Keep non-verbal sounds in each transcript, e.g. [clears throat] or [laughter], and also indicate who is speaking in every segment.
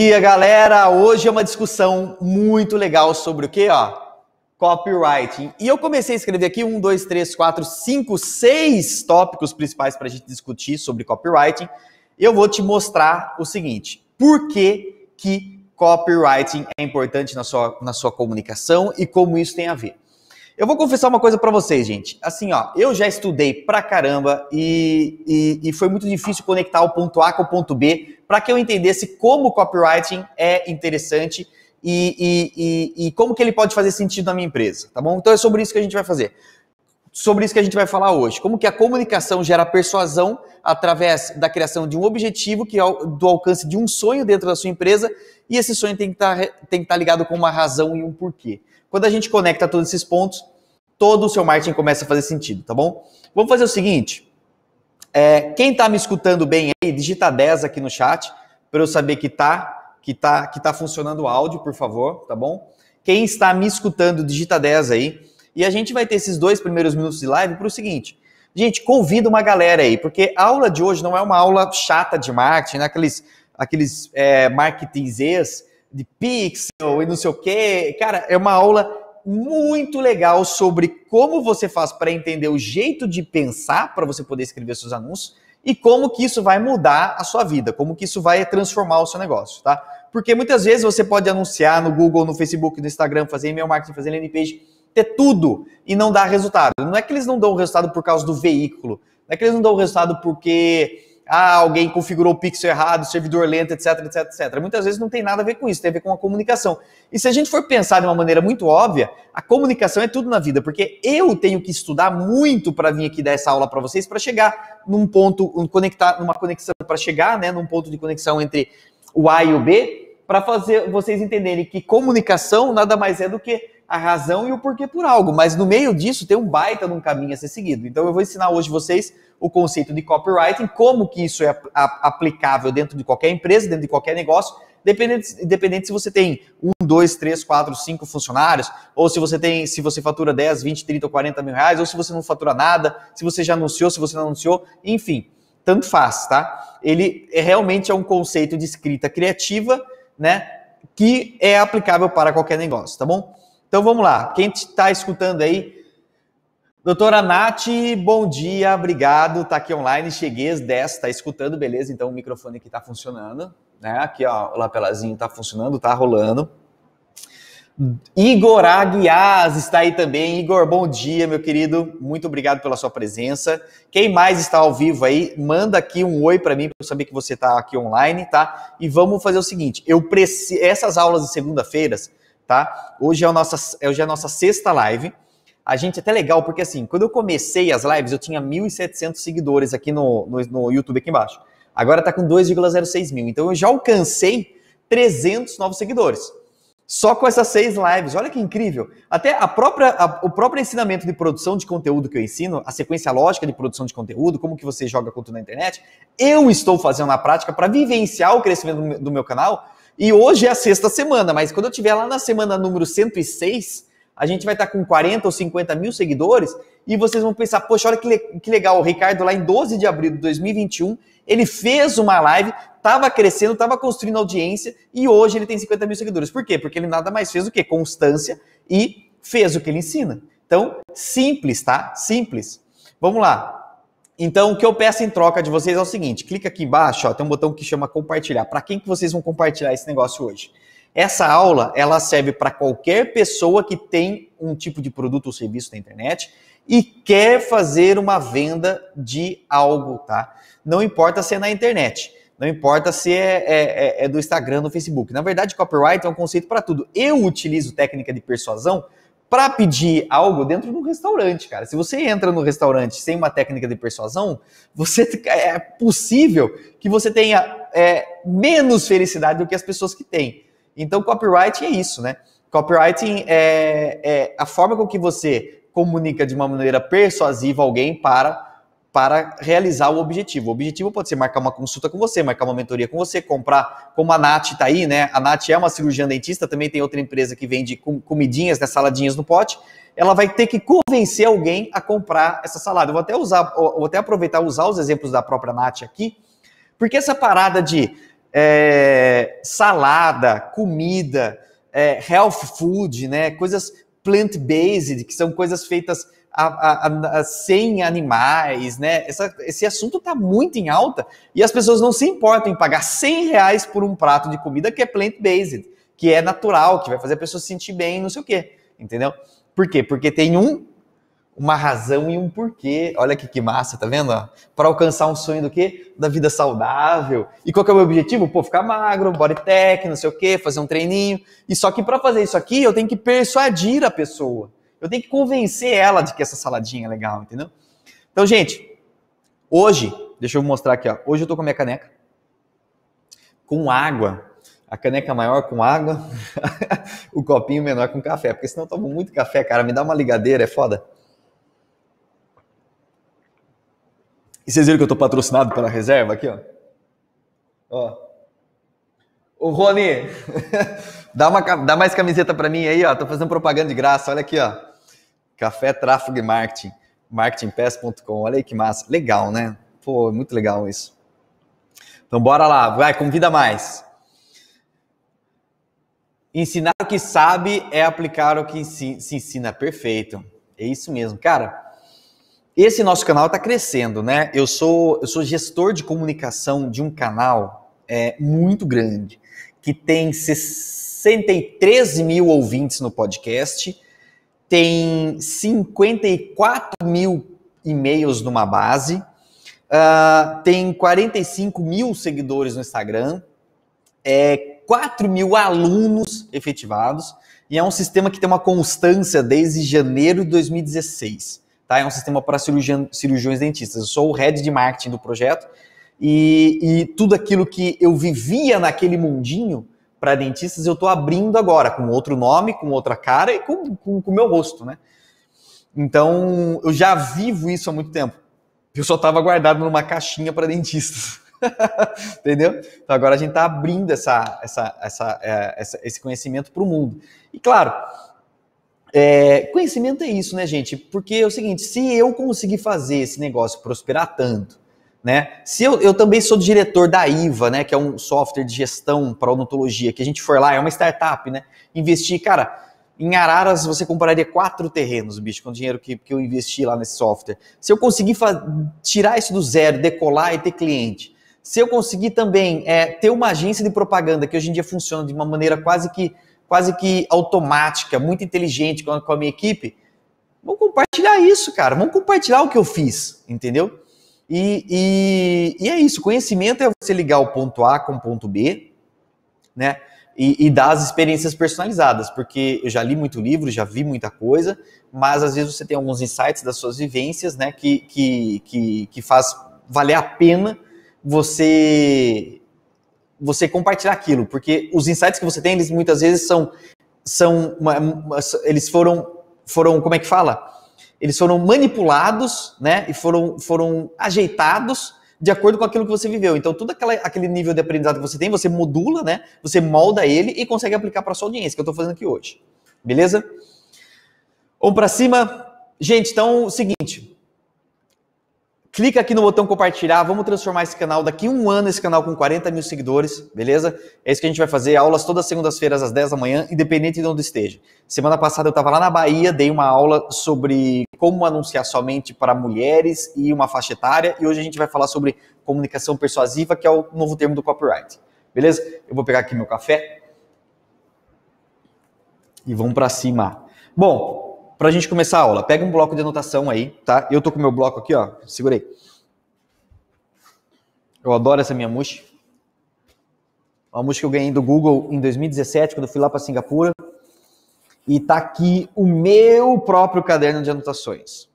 Speaker 1: E a galera, hoje é uma discussão muito legal sobre o que, ó? Copywriting. E eu comecei a escrever aqui um, dois, três, quatro, cinco, seis tópicos principais para a gente discutir sobre copywriting. Eu vou te mostrar o seguinte: por que, que copywriting é importante na sua, na sua comunicação e como isso tem a ver. Eu vou confessar uma coisa para vocês, gente. Assim, ó, eu já estudei pra caramba e, e, e foi muito difícil conectar o ponto A com o ponto B para que eu entendesse como o copywriting é interessante e, e, e, e, como que ele pode fazer sentido na minha empresa, tá bom? Então é sobre isso que a gente vai fazer sobre isso que a gente vai falar hoje. Como que a comunicação gera persuasão através da criação de um objetivo, que é do alcance de um sonho dentro da sua empresa, e esse sonho tem que tá, estar tá ligado com uma razão e um porquê. Quando a gente conecta todos esses pontos, todo o seu marketing começa a fazer sentido, tá bom? Vamos fazer o seguinte. É, quem está me escutando bem aí, digita 10 aqui no chat, para eu saber que tá, que tá, que tá funcionando o áudio, por favor, tá bom? Quem está me escutando, digita 10 aí e a gente vai ter esses dois primeiros minutos de live para o seguinte. Gente, convida uma galera aí, porque a aula de hoje não é uma aula chata de marketing, né? aqueles, aqueles é, de pixel e não sei o quê. Cara, é uma aula muito legal sobre como você faz para entender o jeito de pensar para você poder escrever seus anúncios e como que isso vai mudar a sua vida, como que isso vai transformar o seu negócio, tá? Porque muitas vezes você pode anunciar no Google, no Facebook, no Instagram, fazer email marketing, fazer landing page, ter tudo e não dar resultado. Não é que eles não dão resultado por causa do veículo, não é que eles não dão resultado porque ah, alguém configurou o pixel errado, servidor lento, etc, etc, etc. Muitas vezes não tem nada a ver com isso, tem a ver com a comunicação. E se a gente for pensar de uma maneira muito óbvia, a comunicação é tudo na vida, porque eu tenho que estudar muito para vir aqui dar essa aula para vocês, para chegar num ponto, um, conectar, numa conexão, para chegar né, num ponto de conexão entre o A e o B, para fazer vocês entenderem que comunicação nada mais é do que a razão e o porquê por algo, mas no meio disso tem um baita de um caminho a ser seguido. Então eu vou ensinar hoje vocês o conceito de copywriting, como que isso é aplicável dentro de qualquer empresa, dentro de qualquer negócio, independente, independente se você tem um, dois, três, quatro, cinco funcionários, ou se você tem, se você fatura 10, 20, 30 ou 40 mil reais, ou se você não fatura nada, se você já anunciou, se você não anunciou, enfim, tanto faz, tá? Ele é, realmente é um conceito de escrita criativa, né? Que é aplicável para qualquer negócio, tá bom? Então vamos lá, quem está escutando aí, doutora Nath, bom dia, obrigado, tá aqui online, cheguei às 10, está escutando, beleza, então o microfone aqui está funcionando, né, aqui ó, o lapelazinho está funcionando, está rolando. Igor Aguiaz está aí também. Igor, bom dia, meu querido. Muito obrigado pela sua presença. Quem mais está ao vivo aí, manda aqui um oi para mim para eu saber que você está aqui online, tá? E vamos fazer o seguinte: eu essas aulas de segunda-feiras, tá? Hoje é a nossa, hoje é a nossa sexta live. A gente é até legal, porque assim, quando eu comecei as lives, eu tinha 1.700 seguidores aqui no, no, no YouTube aqui embaixo. Agora tá com 2,06 mil. Então eu já alcancei 300 novos seguidores. Só com essas seis lives. Olha que incrível. Até a própria, a, o próprio ensinamento de produção de conteúdo que eu ensino, a sequência lógica de produção de conteúdo, como que você joga conteúdo na internet, eu estou fazendo na prática para vivenciar o crescimento do, do meu canal e hoje é a sexta semana, mas quando eu estiver lá na semana número 106, a gente vai estar tá com 40 ou 50 mil seguidores e vocês vão pensar, poxa, olha que, le que legal, o Ricardo lá em 12 de abril de 2021, ele fez uma live, estava crescendo, estava construindo audiência e hoje ele tem 50 mil seguidores. Por quê? Porque ele nada mais fez do que constância e fez o que ele ensina. Então, simples, tá? Simples. Vamos lá. Então, o que eu peço em troca de vocês é o seguinte: clica aqui embaixo, ó, tem um botão que chama compartilhar. Para quem que vocês vão compartilhar esse negócio hoje? Essa aula ela serve para qualquer pessoa que tem um tipo de produto ou serviço na internet e quer fazer uma venda de algo, tá? Não importa se é na internet, não importa se é, é, é, é do Instagram, do Facebook. Na verdade, copyright é um conceito para tudo. Eu utilizo técnica de persuasão para pedir algo dentro do restaurante, cara. Se você entra no restaurante sem uma técnica de persuasão, você [laughs] é possível que você tenha é, menos felicidade do que as pessoas que têm. Então, copyright é isso, né? Copywriting é, é a forma com que você comunica de uma maneira persuasiva alguém para para realizar o objetivo. O objetivo pode ser marcar uma consulta com você, marcar uma mentoria com você, comprar, como a Nath está aí, né? A Nath é uma cirurgiã dentista, também tem outra empresa que vende comidinhas, né, saladinhas no pote. Ela vai ter que convencer alguém a comprar essa salada. Eu vou até usar, vou até aproveitar usar os exemplos da própria Nath aqui, porque essa parada de é, salada, comida, é, health food, né? Coisas plant-based, que são coisas feitas a, a, a, sem animais, né? Essa, esse assunto está muito em alta e as pessoas não se importam em pagar 100 reais por um prato de comida que é plant-based, que é natural, que vai fazer a pessoa se sentir bem, não sei o quê, entendeu? Por quê? Porque tem um, uma razão e um porquê. Olha que, que massa, tá vendo? Para alcançar um sonho do quê? Da vida saudável. E qual que é o meu objetivo? Pô, ficar magro, body tech, não sei o quê, fazer um treininho. E só que para fazer isso aqui, eu tenho que persuadir a pessoa. Eu tenho que convencer ela de que essa saladinha é legal, entendeu? Então, gente, hoje, deixa eu mostrar aqui, ó. Hoje eu tô com a minha caneca com água. A caneca maior com água, [laughs] o copinho menor com café, porque senão eu tomo muito café, cara, me dá uma ligadeira, é foda. E vocês viram que eu tô patrocinado pela reserva aqui, ó. Ó. Ô, Rony, [laughs] dá, uma, dá mais camiseta para mim aí, ó. Tô fazendo propaganda de graça, olha aqui, ó. Café Tráfego e Marketing, marketingpass.com. Olha aí que massa. Legal, né? Pô, muito legal isso. Então bora lá, vai, convida mais. Ensinar o que sabe é aplicar o que se ensina. Perfeito. É isso mesmo. Cara, esse nosso canal está crescendo, né? Eu sou, eu sou gestor de comunicação de um canal é, muito grande, que tem 63 mil ouvintes no podcast tem 54 mil e-mails numa base, uh, tem 45 mil seguidores no Instagram, é, 4 mil alunos efetivados, e é um sistema que tem uma constância desde janeiro de 2016. Tá? É um sistema para cirurgiões dentistas. Eu sou o head de marketing do projeto, e, e tudo aquilo que eu vivia naquele mundinho para dentistas, eu estou abrindo agora, com outro nome, com outra cara e com o com, meu rosto, né? Então, eu já vivo isso há muito tempo. Eu só estava guardado numa caixinha para dentistas. [laughs] Entendeu? Então, agora a gente está abrindo essa, essa, essa, é, essa esse conhecimento para o mundo. E claro, é, conhecimento é isso, né, gente? Porque é o seguinte: se eu conseguir fazer esse negócio prosperar tanto, né? Se eu, eu também sou diretor da IVA, né, que é um software de gestão para odontologia, que a gente for lá, é uma startup, né? Investir, cara, em Araras você compraria quatro terrenos, bicho, com o dinheiro que, que eu investi lá nesse software. Se eu conseguir tirar isso do zero, decolar e ter cliente, se eu conseguir também é, ter uma agência de propaganda que hoje em dia funciona de uma maneira quase que, quase que automática, muito inteligente com a, com a minha equipe, vamos compartilhar isso, cara. Vamos compartilhar o que eu fiz, entendeu? E, e, e, é isso, conhecimento é você ligar o ponto A com o ponto B, né? E, e dar as experiências personalizadas, porque eu já li muito livro, já vi muita coisa, mas às vezes você tem alguns insights das suas vivências, né? Que, que, que, que faz valer a pena você você compartilhar aquilo, porque os insights que você tem, eles muitas vezes são, são uma, eles foram, foram, como é que fala? Eles foram manipulados, né? E foram, foram ajeitados de acordo com aquilo que você viveu. Então, todo aquela, aquele nível de aprendizado que você tem, você modula, né? Você molda ele e consegue aplicar para sua audiência, que eu estou fazendo aqui hoje. Beleza? Vamos para cima. Gente, então, é o seguinte. Clica aqui no botão compartilhar, vamos transformar esse canal, daqui um ano esse canal com 40 mil seguidores, beleza? É isso que a gente vai fazer, aulas todas segundas-feiras às 10 da manhã, independente de onde esteja. Semana passada eu estava lá na Bahia, dei uma aula sobre como anunciar somente para mulheres e uma faixa etária, e hoje a gente vai falar sobre comunicação persuasiva, que é o novo termo do copyright, beleza? Eu vou pegar aqui meu café e vamos para cima. Bom, para a gente começar a aula. Pega um bloco de anotação aí, tá? Eu tô com meu bloco aqui, ó. Segurei. Eu adoro essa minha mousse. Uma mousse que eu ganhei do Google em 2017, quando eu fui lá para Singapura. E tá aqui o meu próprio caderno de anotações.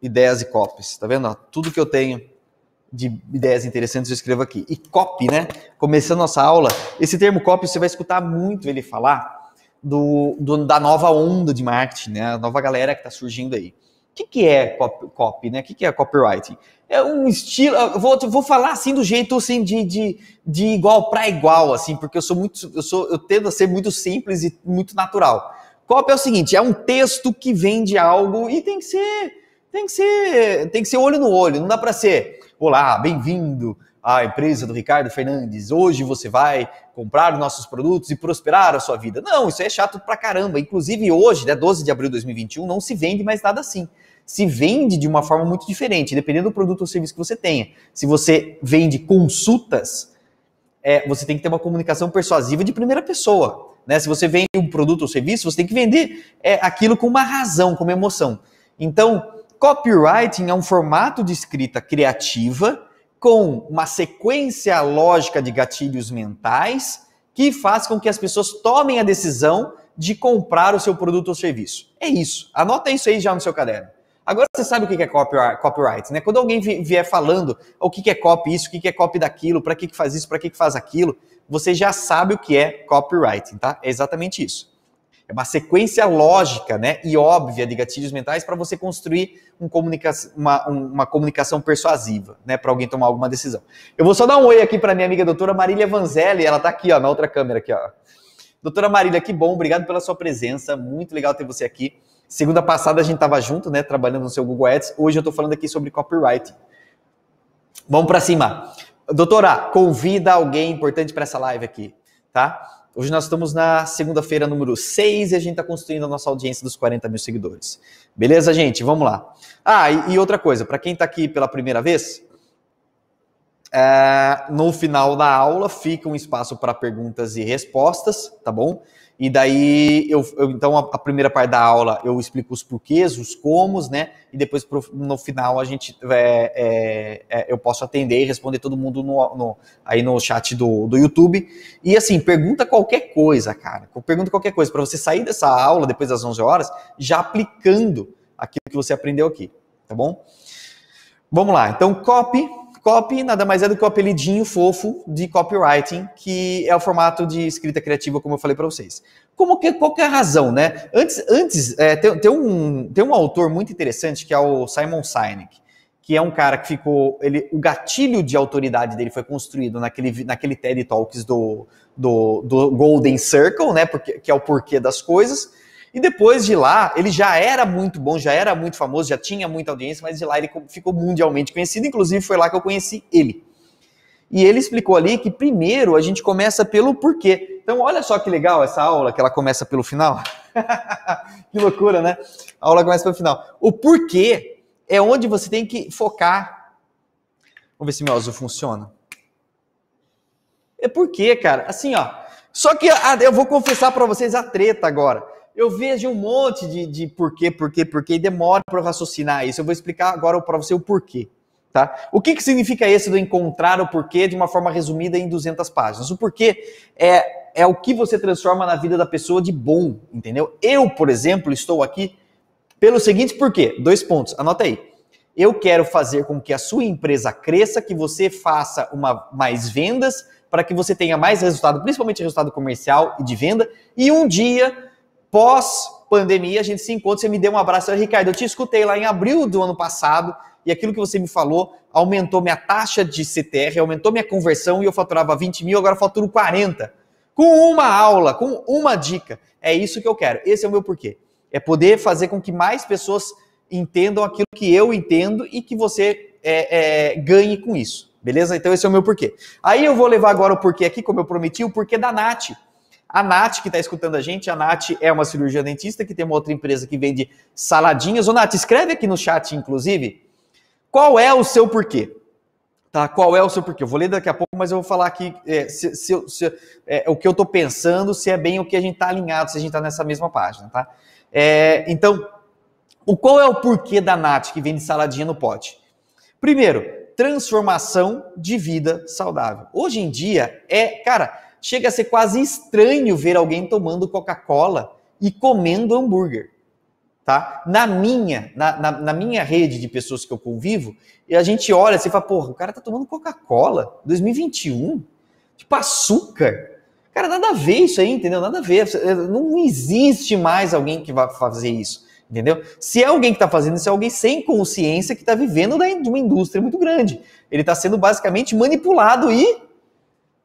Speaker 1: Ideias e copies. Tá vendo? tudo que eu tenho de ideias interessantes eu escrevo aqui. E copy, né? Começando nossa aula, esse termo copy você vai escutar muito ele falar do, do, da nova onda de marketing, né? A nova galera que está surgindo aí. O que, que é copy, copy né? O que, que é copywriting? É um estilo. vou, vou falar assim do jeito assim de, de, de igual para igual, assim, porque eu sou muito. Eu, sou, eu tendo a ser muito simples e muito natural. Copy é o seguinte: é um texto que vende algo e tem que ser. Tem que ser. Tem que ser olho no olho. Não dá para ser. Olá, bem-vindo a empresa do Ricardo Fernandes, hoje você vai comprar nossos produtos e prosperar a sua vida. Não, isso é chato pra caramba. Inclusive hoje, né, 12 de abril de 2021, não se vende mais nada assim. Se vende de uma forma muito diferente, dependendo do produto ou serviço que você tenha. Se você vende consultas, é, você tem que ter uma comunicação persuasiva de primeira pessoa. Né? Se você vende um produto ou serviço, você tem que vender é, aquilo com uma razão, com uma emoção. Então, copywriting é um formato de escrita criativa com uma sequência lógica de gatilhos mentais que faz com que as pessoas tomem a decisão de comprar o seu produto ou serviço. É isso. Anota isso aí já no seu caderno. Agora você sabe o que é copyright, né? Quando alguém vier falando o que é copy isso, o que é copy daquilo, para que faz isso, para que faz aquilo, você já sabe o que é copyright, tá? É exatamente isso. É uma sequência lógica né, e óbvia de gatilhos mentais para você construir um comunica uma, uma, comunicação persuasiva, né? Para alguém tomar alguma decisão. Eu vou só dar um oi aqui para minha amiga doutora Marília Vanzelli, ela está aqui ó, na outra câmera aqui, ó. Doutora Marília, que bom, obrigado pela sua presença, muito legal ter você aqui. Segunda passada a gente estava junto, né, trabalhando no seu Google Ads. Hoje eu estou falando aqui sobre copyright. Vamos para cima. Doutora, convida alguém importante para essa live aqui, tá? Hoje nós estamos na segunda-feira número 6 e a gente está construindo a nossa audiência dos 40 mil seguidores. Beleza, gente? Vamos lá. Ah, e, e outra coisa, para quem está aqui pela primeira vez, é, no final da aula fica um espaço para perguntas e respostas, tá bom? E daí, eu, eu então, a, a, primeira parte da aula eu explico os porquês, os comos, né? E depois, pro, no final, a gente é, é, é eu posso atender e responder todo mundo no, no, aí no chat do, do YouTube. E assim, pergunta qualquer coisa, cara. Pergunta qualquer coisa, para você sair dessa aula depois das 11 horas, já aplicando aquilo que você aprendeu aqui, tá bom? Vamos lá, então, copy Copy nada mais é do que o apelidinho fofo de copywriting, que é o formato de escrita criativa, como eu falei para vocês. Como que, qual que é a razão, né? Antes, antes é, tem, tem, um, tem um autor muito interessante que é o Simon Sinek, que é um cara que ficou. Ele, o gatilho de autoridade dele foi construído naquele, naquele TED Talks do, do, do Golden Circle, né? Porque, que é o porquê das coisas. E depois de lá, ele já era muito bom, já era muito famoso, já tinha muita audiência, mas de lá ele ficou mundialmente conhecido, inclusive foi lá que eu conheci ele. E ele explicou ali que primeiro a gente começa pelo porquê. Então, olha só que legal essa aula que ela começa pelo final. [laughs] que loucura, né? A aula começa pelo final. O porquê é onde você tem que focar. Vamos ver se meu azul funciona. É porquê, cara. Assim, ó. Só que ah, eu vou confessar para vocês a treta agora eu vejo um monte de, de porquê, porquê, porquê, e demora para raciocinar isso. Eu vou explicar agora para você o porquê. Tá? O que, que significa esse do encontrar o porquê de uma forma resumida em 200 páginas? O porquê é, é o que você transforma na vida da pessoa de bom, entendeu? Eu, por exemplo, estou aqui pelo seguinte porquê. Dois pontos, anota aí. Eu quero fazer com que a sua empresa cresça, que você faça uma, mais vendas, para que você tenha mais resultado, principalmente resultado comercial e de venda, e um dia pós-pandemia, a gente se encontra, você me deu um abraço. Ricardo, eu te escutei lá em abril do ano passado e aquilo que você me falou aumentou minha taxa de CTR, aumentou minha conversão e eu faturava 20 mil, agora faturo 40. Com uma aula, com uma dica. É isso que eu quero. Esse é o meu porquê. É poder fazer com que mais pessoas entendam aquilo que eu entendo e que você é, é, ganhe com isso. Beleza? Então esse é o meu porquê. Aí eu vou levar agora o porquê aqui, como eu prometi, o porquê da Nath. A Nath, que está escutando a gente, a Nath é uma cirurgia dentista que tem uma outra empresa que vende saladinhas. Ô, Nath, escreve aqui no chat, inclusive, qual é o seu porquê? Tá? Qual é o seu porquê? Eu vou ler daqui a pouco, mas eu vou falar aqui é, se, se, se, é, o que eu estou pensando, se é bem o que a gente está alinhado, se a gente está nessa mesma página, tá? É, então, o qual é o porquê da Nath que vende saladinha no pote? Primeiro, transformação de vida saudável. Hoje em dia é, cara, chega a ser quase estranho ver alguém tomando Coca-Cola e comendo hambúrguer. Tá? Na minha, na, na, na, minha rede de pessoas que eu convivo, e a gente olha assim e fala, porra, o cara tá tomando Coca-Cola 2021? Tipo açúcar? Cara, nada a ver isso aí, entendeu? Nada a ver. Não existe mais alguém que vá fazer isso, entendeu? Se é alguém que tá fazendo isso, é alguém sem consciência que tá vivendo de uma indústria muito grande. Ele tá sendo basicamente manipulado e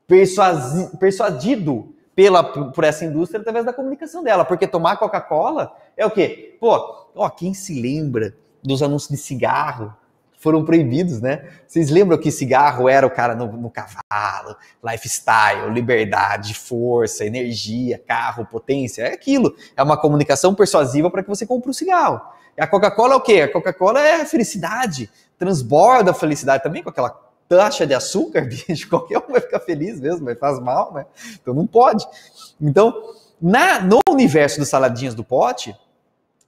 Speaker 1: persuasi, persuadido pela, por essa indústria através da comunicação dela. Porque tomar Coca-Cola é o quê? Pô, ó, quem se lembra dos anúncios de cigarro? Foram proibidos, né? Vocês lembram que cigarro era o cara no, no cavalo, lifestyle, liberdade, força, energia, carro, potência? É aquilo. É uma comunicação persuasiva para que você compre um cigarro. E A Coca-Cola é o quê? A Coca-Cola é felicidade, transborda a felicidade também com aquela taxa de açúcar, [laughs] bicho, qualquer um vai ficar feliz mesmo, mas faz mal, né? Então não pode. Então, na, no universo dos saladinhas do pote,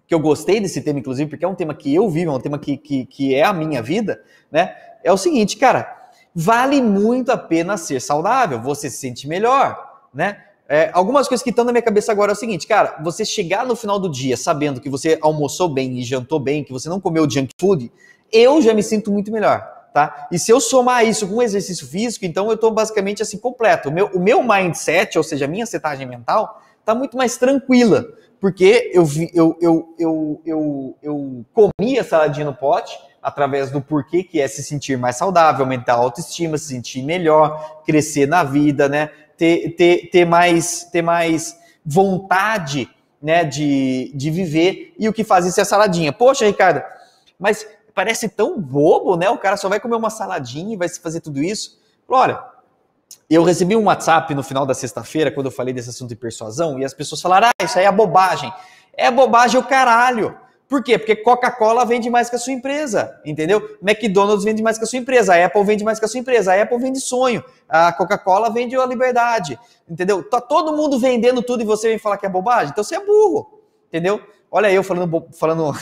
Speaker 1: que eu gostei desse tema, inclusive, porque é um tema que eu vivo, é um tema que, que, que é a minha vida, né? É o seguinte, cara, vale muito a pena ser saudável, você se sente melhor, né? É, algumas coisas que estão na minha cabeça agora é o seguinte, cara, você chegar no final do dia sabendo que você almoçou bem e jantou bem, que você não comeu junk food, eu já me sinto muito melhor tá? E se eu somar isso com o exercício físico, então eu estou basicamente assim completo. O meu, o meu mindset, ou seja, a minha setagem mental, está muito mais tranquila, porque eu, vi, eu, eu, eu, eu, eu comi a saladinha no pote através do porquê que é se sentir mais saudável, aumentar a autoestima, se sentir melhor, crescer na vida, né? Ter, ter, ter, mais, ter mais vontade né, de, de viver. E o que faz isso é a saladinha. Poxa, Ricardo, mas parece tão bobo, né? O cara só vai comer uma saladinha e vai se fazer tudo isso. Olha, eu recebi um WhatsApp no final da sexta-feira, quando eu falei desse assunto de persuasão, e as pessoas falaram: ah, isso aí é bobagem. É bobagem o caralho. Por quê? Porque Coca-Cola vende mais que a sua empresa, entendeu? McDonald's vende mais que a sua empresa, a Apple vende mais que a sua empresa, a Apple vende sonho, a Coca-Cola vende a liberdade, entendeu? Tá todo mundo vendendo tudo e você vem falar que é bobagem? Então você é burro, entendeu? Olha eu falando, falando [laughs]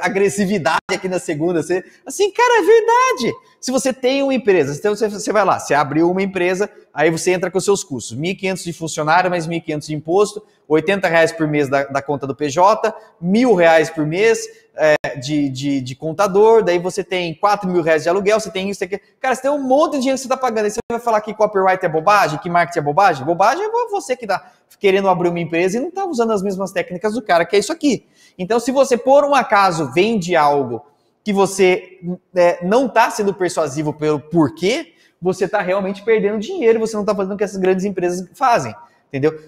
Speaker 1: agressividade aqui na segunda. Você, assim, cara, é verdade. Se você tem uma empresa, então você, você vai lá, você abriu uma empresa, aí você entra com os seus custos. 1.500 de funcionário, mais 1.500 de imposto, 80 reais por mês da, da conta do PJ, mil reais por mês, é, de, de, de, contador, daí você tem 4 mil reais de aluguel, você tem isso, você tem... Cara, você tem um monte de dinheiro que você está pagando. Aí você vai falar que copyright é bobagem, que marketing é bobagem? Bobagem é você que está querendo abrir uma empresa e não está usando as mesmas técnicas do cara, que é isso aqui. Então, se você, por um acaso, vende algo que você hum, é, não está sendo persuasivo pelo porquê, você está realmente perdendo dinheiro, você não está fazendo o que essas grandes empresas fazem, entendeu?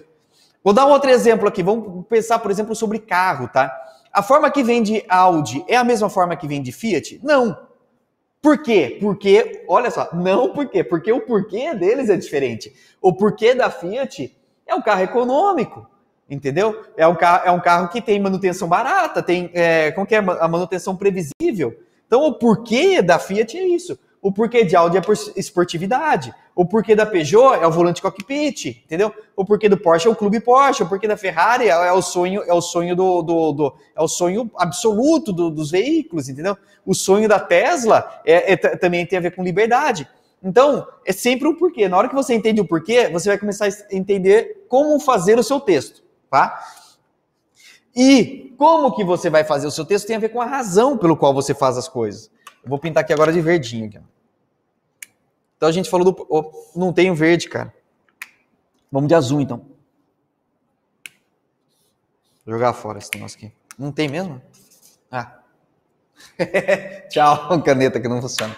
Speaker 1: Vou dar um outro exemplo aqui. Vamos pensar, por exemplo, sobre carro, tá? A forma que vende Audi é a mesma forma que vende Fiat? Não. Por quê? Porque, olha só, não por quê? Porque o porquê deles é diferente. O porquê da Fiat é um carro econômico, entendeu? É um carro, é um carro que tem manutenção barata, tem, é, como que é, a manutenção previsível. Então, o porquê da Fiat é isso. O porquê de Audi é por esportividade. O porquê da Peugeot é o volante cockpit, entendeu? O porquê do Porsche é o clube Porsche, o porquê da Ferrari é, é, o sonho, é o sonho do, do, do é o sonho absoluto do, dos veículos, entendeu? O sonho da Tesla é, é, também tem a ver com liberdade. Então, é sempre o um porquê. Na hora que você entende o porquê, você vai começar a entender como fazer o seu texto, tá? E como que você vai fazer o seu texto tem a ver com a razão pelo qual você faz as coisas. Eu vou pintar aqui agora de verdinho, aqui, ó. Então a gente falou do. Oh, não tem verde, cara. Vamos de azul, então. Vou jogar fora esse negócio aqui. Não tem mesmo? Ah. [laughs] Tchau, caneta que não funciona.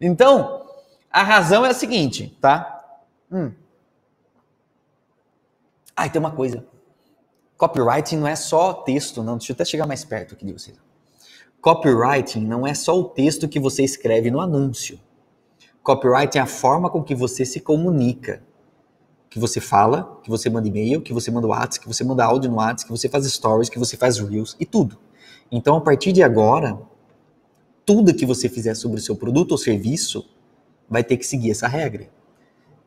Speaker 1: Então, a razão é a seguinte, tá? Hum. Ah, e tem uma coisa. Copywriting não é só texto, não. Deixa eu até chegar mais perto aqui de vocês. Copywriting não é só o texto que você escreve no anúncio. Copyright é a forma com que você se comunica. Que você fala, que você manda e-mail, que você manda WhatsApp, que você manda áudio no WhatsApp, que você faz stories, que você faz reels e tudo. Então, a partir de agora, tudo que você fizer sobre o seu produto ou serviço vai ter que seguir essa regra.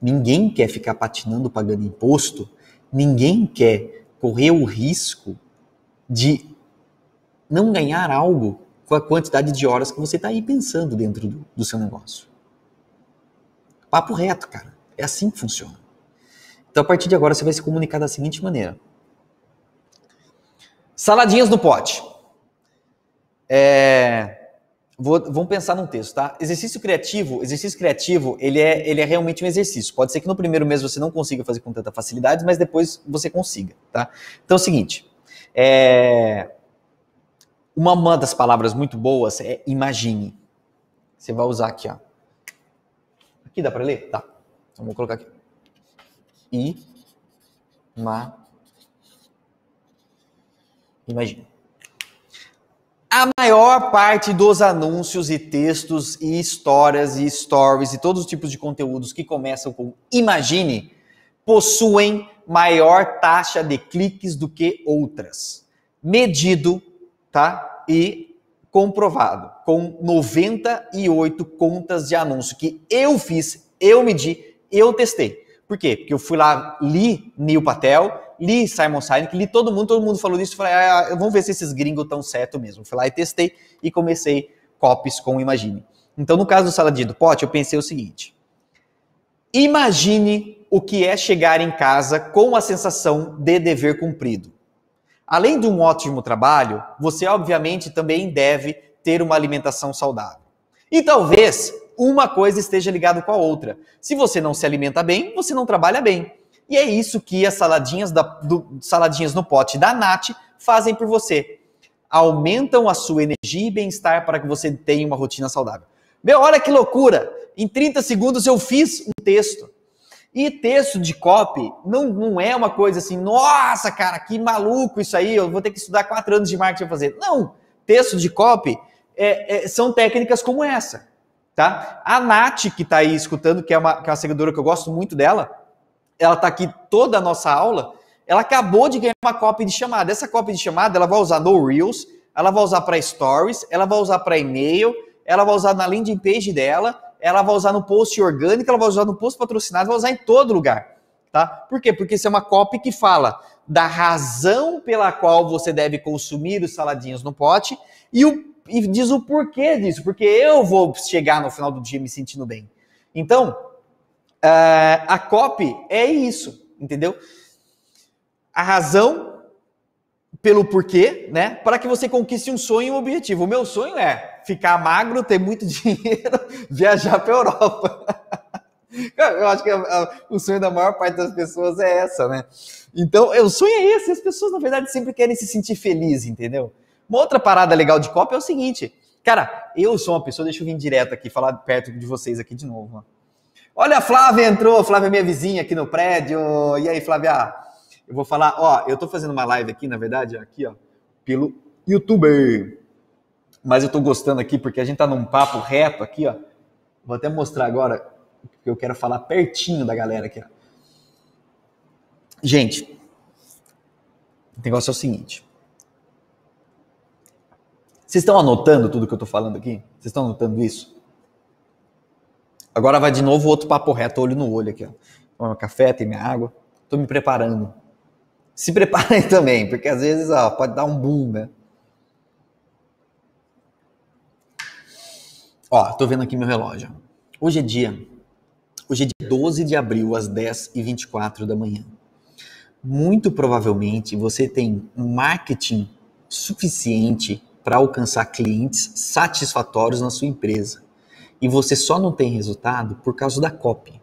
Speaker 1: Ninguém quer ficar patinando pagando imposto, ninguém quer correr o risco de não ganhar algo com a quantidade de horas que você está aí pensando dentro do, do seu negócio papo reto, cara. É assim que funciona. Então, a partir de agora, você vai se comunicar da seguinte maneira: Saladinhas no pote. É, vou, vamos pensar num texto, tá? Exercício criativo, exercício criativo, ele é, ele é realmente um exercício. Pode ser que no primeiro mês você não consiga fazer com tanta facilidade, mas depois você consiga, tá? Então é o seguinte, é, uma, uma das palavras muito boas é imagine. Você vai usar aqui, ó. Aqui dá para ler? Dá. Então vou colocar aqui. I ma Imagina. A maior parte dos anúncios e textos e histórias e stories e todos os tipos de conteúdos que começam com imagine possuem maior taxa de cliques do que outras. Medido, tá? E comprovado com 98 contas de anúncio que eu fiz, eu medi, eu testei. Por quê? Porque eu fui lá, li Neil Patel, li Simon Sinek, li todo mundo, todo mundo falou disso, falei, ah, ah vamos ver se esses gringos estão certo mesmo. Fui lá e testei e comecei copies com Imagine. Então, no caso do Saladinho do Pote, eu pensei o seguinte, imagine o que é chegar em casa com a sensação de dever cumprido. Além de um ótimo trabalho, você obviamente também deve ter uma alimentação saudável. E talvez uma coisa esteja ligada com a outra. Se você não se alimenta bem, você não trabalha bem. E é isso que as saladinhas, da, do, saladinhas no pote da Nath fazem por você. Aumentam a sua energia e bem-estar para que você tenha uma rotina saudável. Meu, olha que loucura! Em 30 segundos eu fiz um texto. E texto de copy não, não é uma coisa assim, nossa, cara, que maluco isso aí, eu vou ter que estudar quatro anos de marketing para fazer. Não, texto de copy é, é, são técnicas como essa, tá? A Nath, que está aí escutando, que é, uma, que é uma seguidora que eu gosto muito dela, ela está aqui toda a nossa aula, ela acabou de ganhar uma copy de chamada. Essa copy de chamada ela vai usar no Reels, ela vai usar para Stories, ela vai usar para e-mail, ela vai usar na landing page dela, ela vai usar no post orgânico, ela vai usar no post patrocinado, vai usar em todo lugar. Tá? Por quê? Porque isso é uma copy que fala da razão pela qual você deve consumir os saladinhos no pote e, o, e diz o porquê disso, porque eu vou chegar no final do dia me sentindo bem. Então, uh, a copy é isso, entendeu? A razão pelo porquê, né? Para que você conquiste um sonho e um objetivo. O meu sonho é ficar magro, ter muito [laughs] dinheiro, viajar para Europa. Eu acho que o sonho da maior parte das pessoas é essa, né? Então, é, o sonho é esse. As pessoas, na verdade, sempre querem se sentir feliz, entendeu? Uma outra parada legal de copa é o seguinte. Cara, eu sou uma pessoa, deixa eu vir direto aqui, falar perto de vocês aqui de novo. Olha, a Flávia entrou, a Flávia é minha vizinha aqui no prédio. E aí, Flávia? Eu vou falar, ó, eu tô fazendo uma live aqui, na verdade, aqui, ó, pelo YouTube. Mas eu estou gostando aqui porque a gente está num papo reto aqui, ó. Vou até mostrar agora porque eu quero falar pertinho da galera aqui. Ó. Gente, o negócio é o seguinte. Vocês estão anotando tudo que eu estou falando aqui? Vocês estão anotando isso? Agora vai de novo outro papo reto, olho no olho aqui. Ó. meu café, tem minha água. Estou me preparando. Se preparem [laughs] também, porque às vezes ó, pode dar um boom, né? Ó, tô vendo aqui meu relógio. Hoje é dia. Hoje é dia 12 de abril, às 10h24 da manhã. Muito provavelmente você tem marketing suficiente para alcançar clientes satisfatórios na sua empresa. E você só não tem resultado por causa da copy.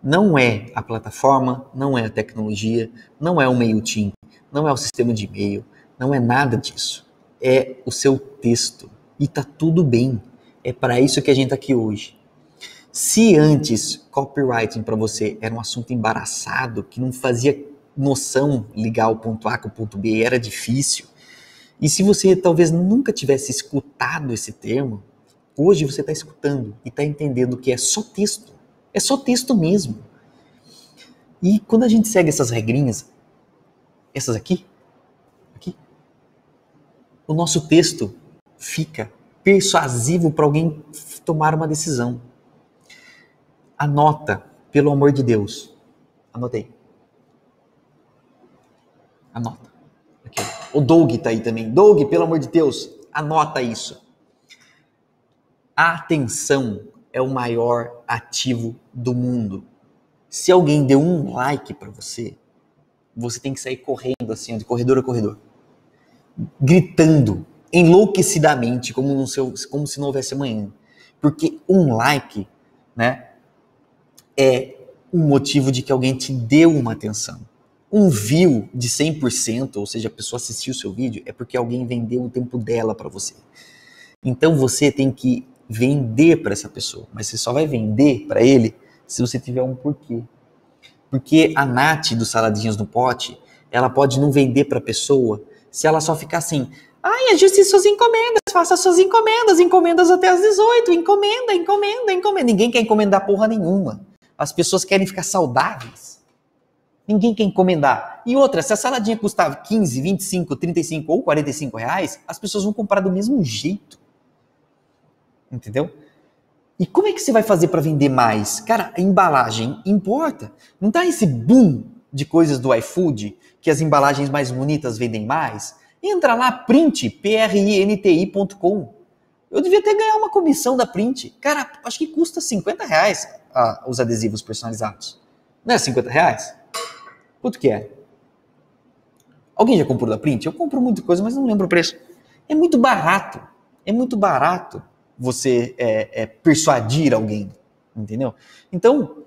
Speaker 1: Não é a plataforma, não é a tecnologia, não é o MailChimp, não é o sistema de e-mail, não é nada disso. É o seu texto. E tá tudo bem. É para isso que a gente está aqui hoje. Se antes copywriting para você era um assunto embaraçado, que não fazia noção ligar o ponto A com o ponto B, era difícil. E se você talvez nunca tivesse escutado esse termo, hoje você está escutando e está entendendo que é só texto. É só texto mesmo. E quando a gente segue essas regrinhas, essas aqui, aqui, o nosso texto fica persuasivo para alguém tomar uma decisão. Anota, pelo amor de Deus. Anotei. Anota. Aqui. O Doug está aí também. Doug, pelo amor de Deus, anota isso. A atenção é o maior ativo do mundo. Se alguém deu um like para você, você tem que sair correndo assim, de corredor a corredor, gritando enlouquecidamente, como, seu, como se não houvesse amanhã. Porque um like, né, é um motivo de que alguém te deu uma atenção. Um view de 100%, ou seja, a pessoa assistiu o seu vídeo, é porque alguém vendeu o tempo dela para você. Então você tem que vender para essa pessoa, mas você só vai vender para ele se você tiver um porquê. Porque a Nath do Saladinhas no Pote, ela pode não vender para a pessoa se ela só ficar assim, Ai, ajuste suas encomendas, faça suas encomendas, encomendas até as 18, encomenda, encomenda, encomenda. Ninguém quer encomendar porra nenhuma. As pessoas querem ficar saudáveis. Ninguém quer encomendar. E outra, se a saladinha custava 15, 25, 35 ou 45 reais, as pessoas vão comprar do mesmo jeito. Entendeu? E como é que você vai fazer para vender mais? Cara, a embalagem importa. Não tá esse boom de coisas do iFood que as embalagens mais bonitas vendem mais, Entra lá, print, p-r-i-n-t-i.com Eu devia até ganhar uma comissão da print. Cara, acho que custa 50 reais os adesivos personalizados. Não é 50 reais? Quanto que é? Alguém já comprou da print? Eu compro muita coisa, mas não lembro o preço. É muito barato. É muito barato você é, é, persuadir alguém, entendeu? Então,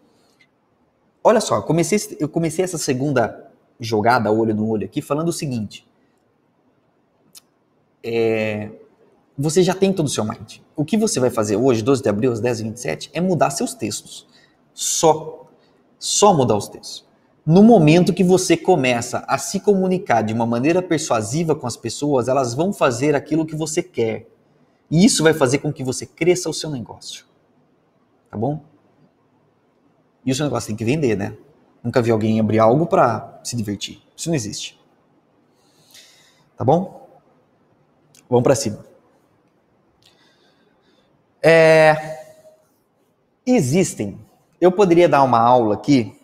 Speaker 1: olha só, comecei, eu comecei essa segunda jogada olho no olho aqui falando o seguinte é, você já tem todo o seu mind. O que você vai fazer hoje, 12 de abril, às 10h27, é mudar seus textos. Só. Só mudar os textos. No momento que você começa a se comunicar de uma maneira persuasiva com as pessoas, elas vão fazer aquilo que você quer. E isso vai fazer com que você cresça o seu negócio. Tá bom? E o seu negócio tem que vender, né? Nunca vi alguém abrir algo para se divertir. Isso não existe. Tá bom? Vamos para cima. É, existem. Eu poderia dar uma aula aqui.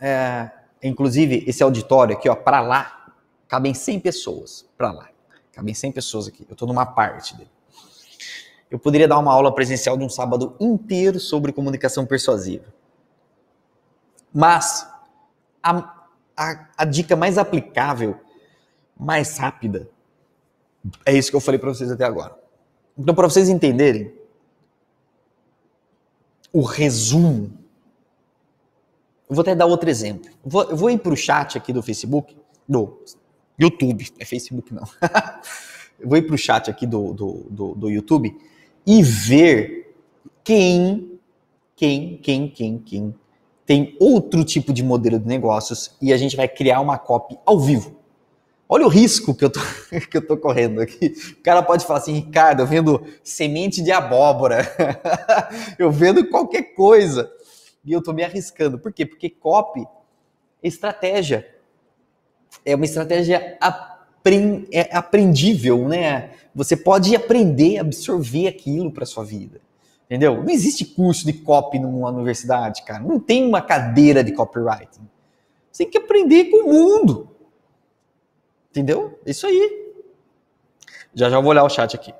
Speaker 1: É, inclusive, esse auditório aqui, ó, para lá, cabem 100 pessoas. Para lá. Cabem 100 pessoas aqui. Eu estou numa parte dele. Eu poderia dar uma aula presencial de um sábado inteiro sobre comunicação persuasiva. Mas a, a, a dica mais aplicável, mais rápida, é isso que eu falei para vocês até agora. Então, para vocês entenderem o resumo, eu vou até dar outro exemplo. eu vou, eu vou ir para o chat aqui do Facebook, do YouTube, é Facebook não. [laughs] eu vou ir para o chat aqui do, do, do, do YouTube e ver quem, quem, quem, quem, quem tem outro tipo de modelo de negócios e a gente vai criar uma copy ao vivo. Olha o risco que eu, tô, [laughs] que eu tô correndo aqui. O cara pode falar assim, Ricardo, eu vendo semente de abóbora, [laughs] eu vendo qualquer coisa. E eu tô me arriscando. Por quê? Porque copy é estratégia. É uma estratégia é aprendível, né? Você pode aprender, absorver aquilo para sua vida. Entendeu? Não existe curso de copy numa universidade, cara. Não tem uma cadeira de copywriting. Você tem que aprender com o mundo. Entendeu? Isso aí. Já já vou olhar o chat aqui.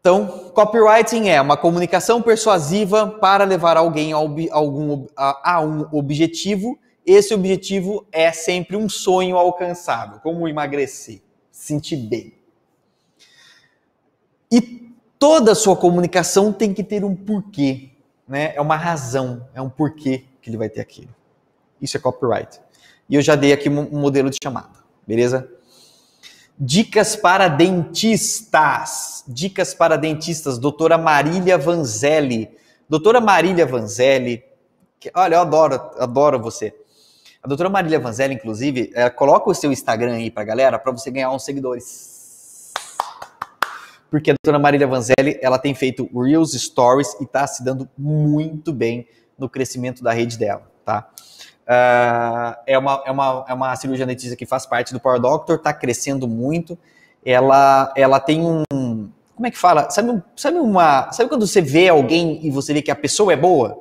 Speaker 1: Então, copywriting é uma comunicação persuasiva para levar alguém a, algum, a, a um objetivo. Esse objetivo é sempre um sonho alcançado, como emagrecer, sentir bem. E toda a sua comunicação tem que ter um porquê, né? É uma razão, é um porquê que ele vai ter aquilo. Isso é copyright. E eu já dei aqui um modelo de chamada. Beleza? Dicas para dentistas. Dicas para dentistas, doutora Marília Vanzelli. Doutora Marília Vanzelli, que, olha, eu adoro, adoro você. A doutora Marília Vanzelli, inclusive, é, coloca o seu Instagram aí pra galera, para você ganhar uns seguidores. Porque a doutora Marília Vanzelli, ela tem feito Reels Stories e tá se dando muito bem no crescimento da rede dela, tá? Ah, é, uma, é, uma, é uma cirurgia dentista que faz parte do Power Doctor, está crescendo muito. Ela, ela tem um. Como é que fala? Sabe, sabe, uma, sabe quando você vê alguém e você vê que a pessoa é boa?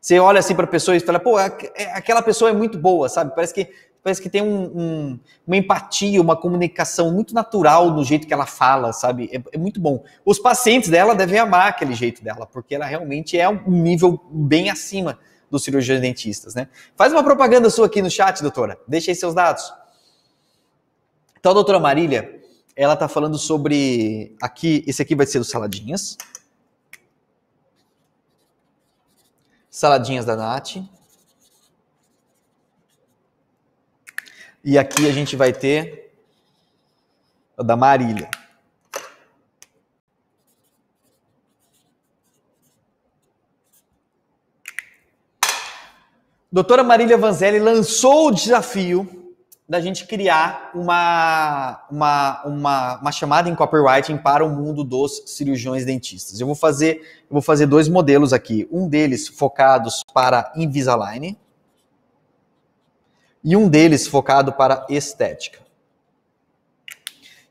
Speaker 1: Você olha assim para a pessoa e fala, pô, é, aquela pessoa é muito boa, sabe? Parece que, parece que tem um, um, uma empatia, uma comunicação muito natural no jeito que ela fala, sabe? É, é, muito bom. Os pacientes dela devem amar aquele jeito dela, porque ela realmente é um nível bem acima dos cirurgiões dentistas, né? Faz uma propaganda sua aqui no chat, doutora. Deixa aí seus dados. Então, a doutora Marília, ela está falando sobre aqui, esse aqui vai ser dos saladinhas. Saladinhas da Nath. E aqui a gente vai ter da Marília. doutora Marília Vanzelli lançou o desafio da gente criar uma, uma, uma, uma, chamada em copywriting para o mundo dos cirurgiões dentistas. Eu vou fazer, eu vou fazer dois modelos aqui. Um deles focados para Invisalign e um deles focado para estética.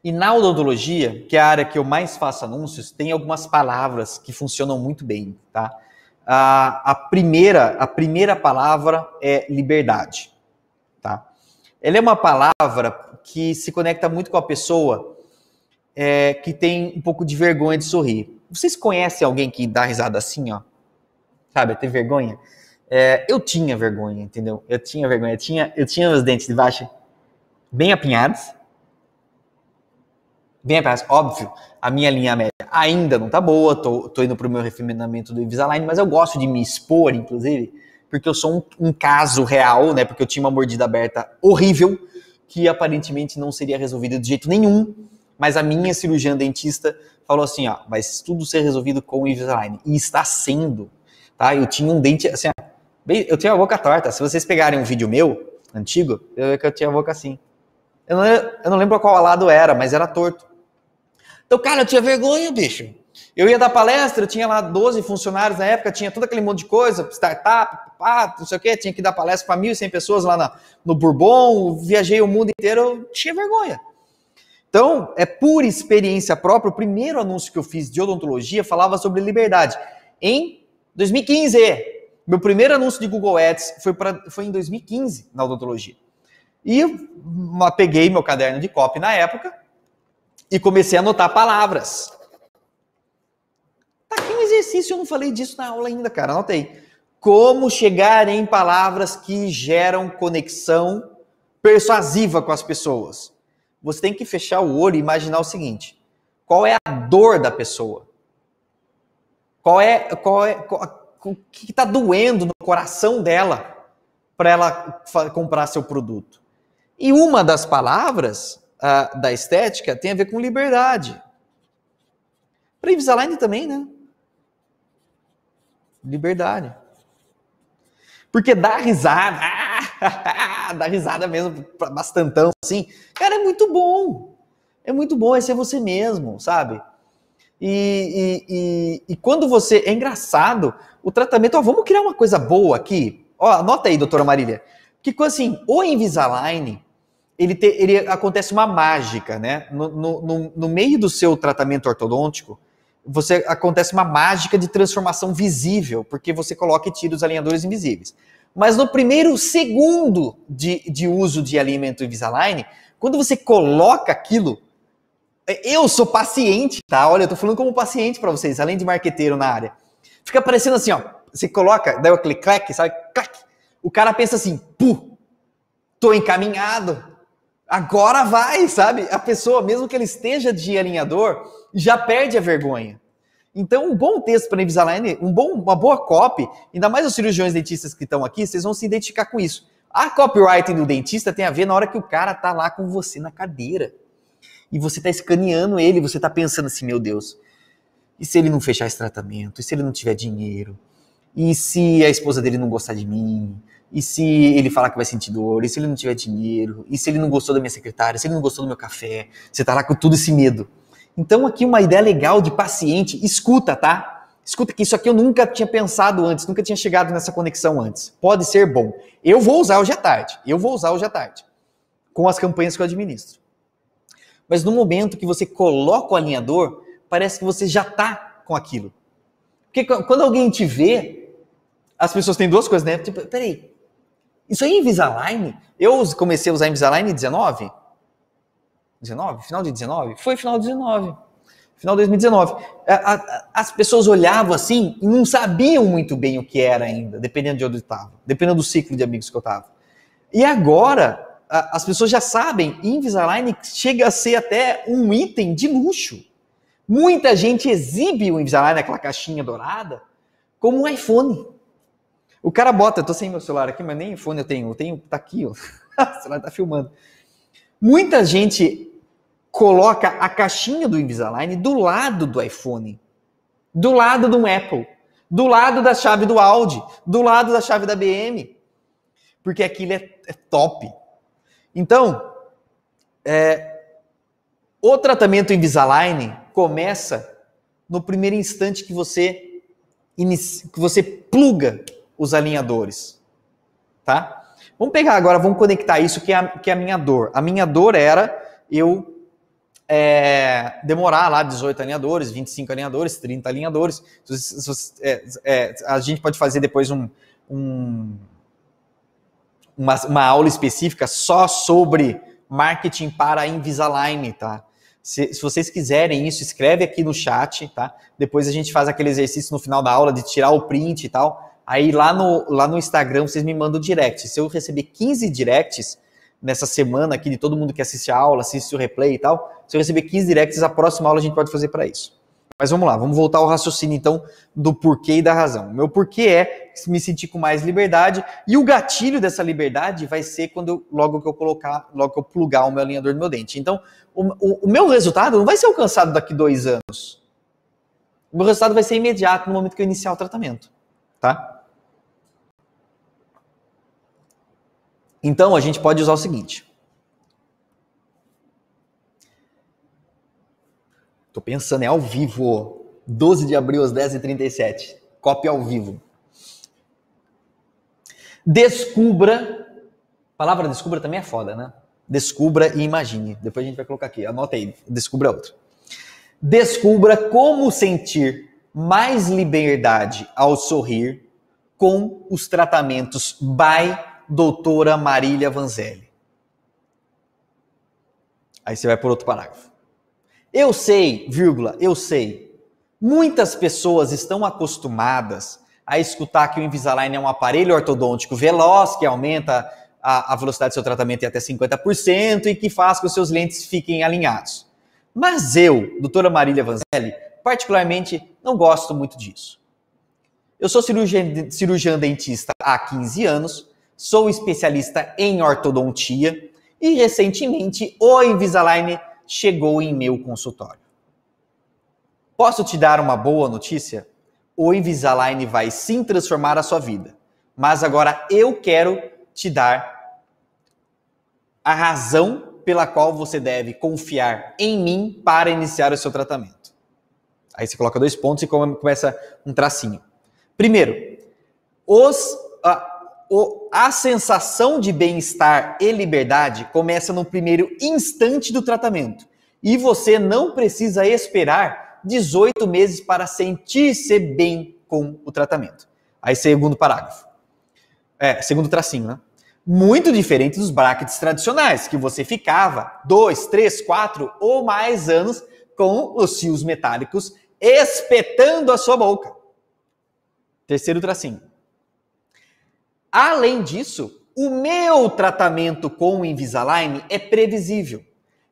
Speaker 1: E na odontologia, que é a área que eu mais faço anúncios, tem algumas palavras que funcionam muito bem, tá? a, a, primeira, a primeira palavra é liberdade. Tá? Ela é uma palavra que se conecta muito com a pessoa é, que tem um pouco de vergonha de sorrir. Vocês conhecem alguém que dá risada assim, ó? Sabe, tem vergonha? É, eu tinha vergonha, entendeu? Eu tinha vergonha, eu tinha, eu tinha os dentes de baixo bem apinhados, bem apertadas. Óbvio, a minha linha média ainda não tá boa, tô, tô indo pro meu refinamento do Invisalign, mas eu gosto de me expor, inclusive, porque eu sou um, um caso real, né? Porque eu tinha uma mordida aberta horrível, que aparentemente não seria resolvida de jeito nenhum, mas a minha cirurgiã dentista falou assim, ó, vai tudo ser resolvido com o Invisalign, e está sendo, tá? Eu tinha um dente, assim, ó, bem, eu tinha a boca torta, se vocês pegarem um vídeo meu, antigo, eu, é que eu tinha a boca assim. Eu não, eu não lembro qual lado era, mas era torto. Então, cara, eu tinha vergonha, bicho. Eu ia dar palestra, tinha lá 12 funcionários na época, tinha todo aquele monte de coisa, startup, pá, não sei o quê, tinha que dar palestra para 1.100 pessoas lá na, no Bourbon, viajei o mundo inteiro, eu tinha vergonha. Então, é pura experiência própria. O primeiro anúncio que eu fiz de odontologia falava sobre liberdade. Em 2015, meu primeiro anúncio de Google Ads foi, pra, foi em 2015 na odontologia. E eu peguei meu caderno de copy na época, e comecei a anotar palavras. Tá aqui um exercício, eu não falei disso na aula ainda, cara, anotei. Como chegar em palavras que geram conexão persuasiva com as pessoas. Você tem que fechar o olho e imaginar o seguinte: qual é a dor da pessoa? Qual é, qual é, qual, o que está doendo no coração dela para ela comprar seu produto? E uma das palavras da estética tem a ver com liberdade. Para Invisalign também, né? Liberdade. Porque dá risada, [laughs] dá risada mesmo para bastantão, assim. Cara, é muito bom. É muito bom, é ser você mesmo, sabe? E, e, e, e quando você. É engraçado o tratamento. Ó, vamos criar uma coisa boa aqui. Ó, anota aí, doutora Marília. Que assim, o Invisalign, ele, te, ele acontece uma mágica, né? No, no, no, meio do seu tratamento ortodôntico, você acontece uma mágica de transformação visível, porque você coloca e tira os alinhadores invisíveis. Mas no primeiro segundo de, de uso de alinhamento Invisalign, quando você coloca aquilo, é, eu sou paciente, tá? Olha, eu tô falando como paciente para vocês, além de marqueteiro na área. Fica parecendo assim, ó. Você coloca, dá aquele clac, sabe? Clack. O cara pensa assim, pu, tô encaminhado, agora vai, sabe? A pessoa, mesmo que ele esteja de alinhador, já perde a vergonha. Então, um bom texto para Invisalign, um bom, uma boa copy, ainda mais os cirurgiões dentistas que estão aqui, vocês vão se identificar com isso. A copyright do dentista tem a ver na hora que o cara tá lá com você na cadeira. E você tá escaneando ele, você tá pensando assim, meu Deus, e se ele não fechar esse tratamento? E se ele não tiver dinheiro? E se a esposa dele não gostar de mim? E se ele falar que vai sentir dor? E se ele não tiver dinheiro? E se ele não gostou da minha secretária? Se ele não gostou do meu café? Você tá lá com todo esse medo. Então, aqui uma ideia legal de paciente, escuta, tá? Escuta que isso aqui eu nunca tinha pensado antes, nunca tinha chegado nessa conexão antes. Pode ser bom. Eu vou usar hoje à tarde. Eu vou usar hoje à tarde. Com as campanhas que eu administro. Mas no momento que você coloca o alinhador, parece que você já tá com aquilo. Porque quando alguém te vê, as pessoas têm duas coisas, né? Tipo, peraí, isso aí, é Invisalign, eu comecei a usar Invisalign em 19? 19? Final de 19? Foi final de 19. Final de 2019. as pessoas olhavam assim e não sabiam muito bem o que era ainda, dependendo de onde estava, dependendo do ciclo de amigos que eu estava. E agora, as pessoas já sabem, Invisalign chega a ser até um item de luxo. Muita gente exibe o Invisalign, aquela caixinha dourada, como um iPhone. O cara bota, eu tô sem meu celular aqui, mas nem fone eu tenho, eu tenho, tá aqui, ó. [laughs] o celular tá filmando. Muita gente coloca a caixinha do Invisalign do lado do iPhone, do lado do Apple, do lado da chave do Audi, do lado da chave da BM, porque aquilo é, é top. Então, é, o tratamento Invisalign começa no primeiro instante que você inicia, que você pluga os alinhadores, tá? Vamos pegar agora, vamos conectar isso que é a, que é a minha dor. A minha dor era eu é, demorar lá 18 alinhadores, 25 alinhadores, 30 alinhadores. É, é, a gente pode fazer depois um, um, uma, uma aula específica só sobre marketing para Invisalign, tá? Se, se, vocês quiserem isso, escreve aqui no chat, tá? Depois a gente faz aquele exercício no final da aula de tirar o print e tal. Aí lá no, lá no Instagram vocês me mandam direct. Se eu receber 15 directs nessa semana aqui de todo mundo que assiste a aula, assiste o replay e tal, se eu receber 15 directs, a próxima aula a gente pode fazer para isso. Mas vamos lá, vamos voltar ao raciocínio então do porquê e da razão. O meu porquê é me sentir com mais liberdade e o gatilho dessa liberdade vai ser quando logo que eu colocar, logo que eu plugar o meu alinhador no meu dente. Então, o, o, o meu resultado não vai ser alcançado daqui dois anos. O meu resultado vai ser imediato no momento que eu iniciar o tratamento, tá? Então a gente pode usar o seguinte. Tô pensando, é ao vivo. 12 de abril às 10h37. Cópia ao vivo. Descubra. A palavra descubra também é foda, né? Descubra e imagine. Depois a gente vai colocar aqui. Anota aí. Descubra é outra. Descubra como sentir mais liberdade ao sorrir com os tratamentos by doutora Marília Vanzelli. Aí você vai por outro parágrafo. Eu sei, vírgula, eu sei. Muitas pessoas estão acostumadas a escutar que o Invisalign é um aparelho ortodôntico veloz, que aumenta a, a velocidade do seu tratamento em até 50% e que faz com que os seus lentes fiquem alinhados. Mas eu, doutora Marília Vanzelli, particularmente não gosto muito disso. Eu sou cirurgião, dentista há 15 anos sou especialista em ortodontia e recentemente o Invisalign chegou em meu consultório. Posso te dar uma boa notícia? O Invisalign vai sim transformar a sua vida, mas agora eu quero te dar a razão pela qual você deve confiar em mim para iniciar o seu tratamento. Aí você coloca dois pontos e começa um tracinho. Primeiro, os, o, a sensação de bem-estar e liberdade começa no primeiro instante do tratamento. E você não precisa esperar 18 meses para sentir-se bem com o tratamento. Aí, segundo parágrafo. É, segundo tracinho, né? Muito diferente dos brackets tradicionais, que você ficava dois, três, quatro ou mais anos com os fios metálicos espetando a sua boca. Terceiro tracinho Além disso, o meu tratamento com o Invisalign é previsível.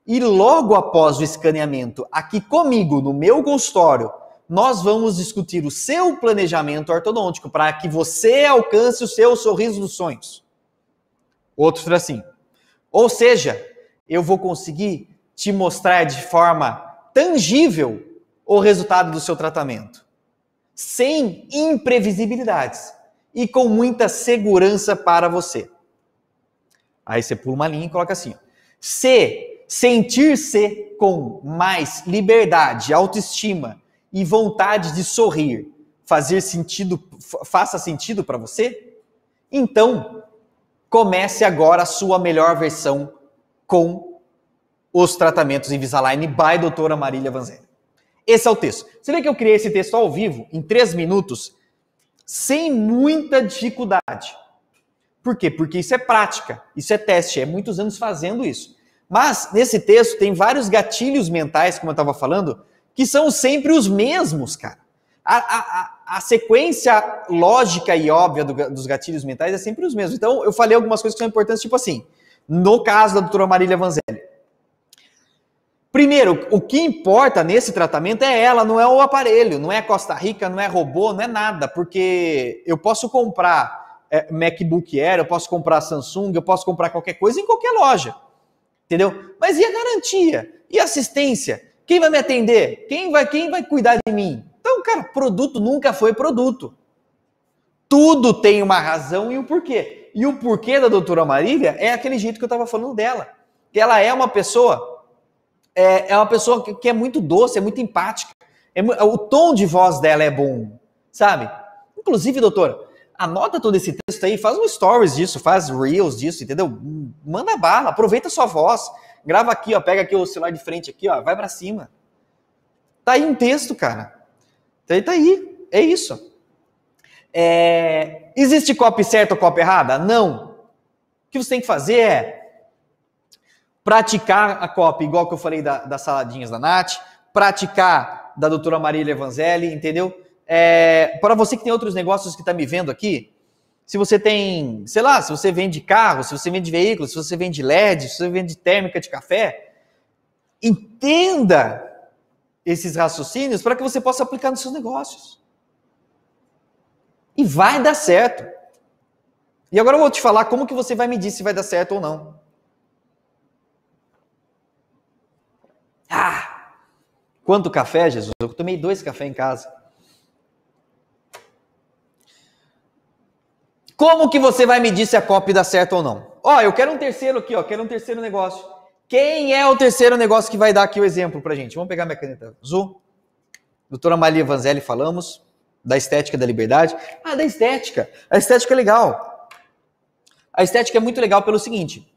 Speaker 1: E logo após o escaneamento, aqui comigo, no meu consultório, nós vamos discutir o seu planejamento ortodôntico para que você alcance o seu sorriso dos sonhos. Outro tracinho. Ou seja, eu vou conseguir te mostrar de forma tangível o resultado do seu tratamento, sem imprevisibilidades e com muita segurança para você. Aí você pula uma linha e coloca assim: se sentir-se com mais liberdade, autoestima e vontade de sorrir, fazer sentido, faça sentido para você? Então, comece agora a sua melhor versão com os tratamentos Invisalign by doutora Marília Vanzelli. Esse é o texto. Você vê que eu criei esse texto ao vivo, em três minutos, sem muita dificuldade. Por quê? Porque isso é prática, isso é teste, é muitos anos fazendo isso. Mas nesse texto tem vários gatilhos mentais, como eu estava falando, que são sempre os mesmos, cara. A, a, a, sequência lógica e óbvia do, dos gatilhos mentais é sempre os mesmos. Então, eu falei algumas coisas que são importantes, tipo assim, no caso da doutora Marília Vanzelli, Primeiro, o que importa nesse tratamento é ela, não é o aparelho, não é Costa Rica, não é robô, não é nada, porque eu posso comprar é, MacBook Air, eu posso comprar Samsung, eu posso comprar qualquer coisa em qualquer loja, entendeu? Mas e a garantia? E a assistência? Quem vai me atender? Quem vai, quem vai cuidar de mim? Então, cara, produto nunca foi produto. Tudo tem uma razão e um porquê. E o porquê da doutora Marília é aquele jeito que eu estava falando dela. Que ela é uma pessoa é, é uma pessoa que, que, é muito doce, é muito empática. É, o tom de voz dela é bom, sabe? Inclusive, doutor, anota todo esse texto aí, faz um stories disso, faz reels disso, entendeu? Manda bala, aproveita a sua voz. Grava aqui, ó, pega aqui o celular de frente aqui, ó, vai para cima. Tá aí um texto, cara. Tá então, aí, tá aí. É isso. É... Existe copy certo ou copy errada? Não. O que você tem que fazer é praticar a copa, igual que eu falei da, das saladinhas da Nath, praticar da doutora Marília Evanzelli, entendeu? É, para você que tem outros negócios que está me vendo aqui, se você tem, sei lá, se você vende carro, se você vende veículo, se você vende LED, se você vende térmica de café, entenda esses raciocínios para que você possa aplicar nos seus negócios. E vai dar certo. E agora eu vou te falar como que você vai medir se vai dar certo ou não. Ah! Quanto café, Jesus? Eu tomei dois cafés em casa. Como que você vai medir se a cópia dá certo ou não? Ó, oh, eu quero um terceiro aqui, ó, quero um terceiro negócio. Quem é o terceiro negócio que vai dar aqui o exemplo pra gente? Vamos pegar minha caneta azul. Doutora Maria Vanzelli falamos da estética da liberdade. Ah, da estética. A estética é legal. A estética é muito legal pelo seguinte.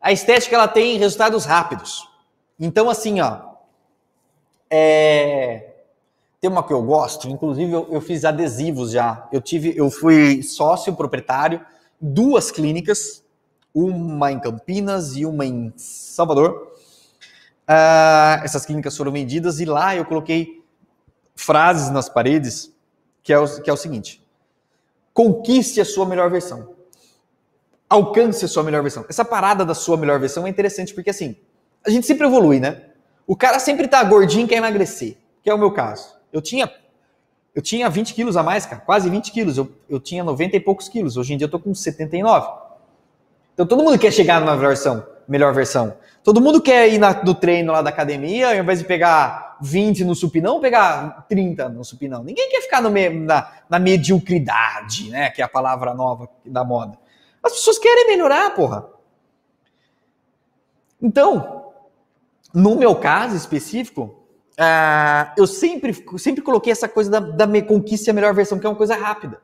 Speaker 1: A estética ela tem resultados rápidos. Então, assim, ó. É... Tem uma que eu gosto, inclusive eu, eu fiz adesivos já. Eu tive, eu fui sócio proprietário, duas clínicas, uma em Campinas e uma em Salvador. Uh, essas clínicas foram vendidas e lá eu coloquei frases nas paredes que é, o, que é o seguinte: conquiste a sua melhor versão, alcance a sua melhor versão. Essa parada da sua melhor versão é interessante porque assim a gente sempre evolui, né? O cara sempre tá gordinho e quer emagrecer, que é o meu caso. Eu tinha eu tinha 20 quilos a mais, cara, quase 20 quilos. Eu, eu tinha 90 e poucos quilos. Hoje em dia eu tô com 79. Então todo mundo quer chegar numa versão, melhor versão. Todo mundo quer ir na, do treino lá da academia, ao invés de pegar 20 no supinão, pegar 30 no supinão. Ninguém quer ficar no me, na, na mediocridade, né? Que é a palavra nova da moda. As pessoas querem melhorar, porra. Então, no meu caso específico, uh, eu sempre, sempre coloquei essa coisa da, da me conquista a melhor versão, que é uma coisa rápida.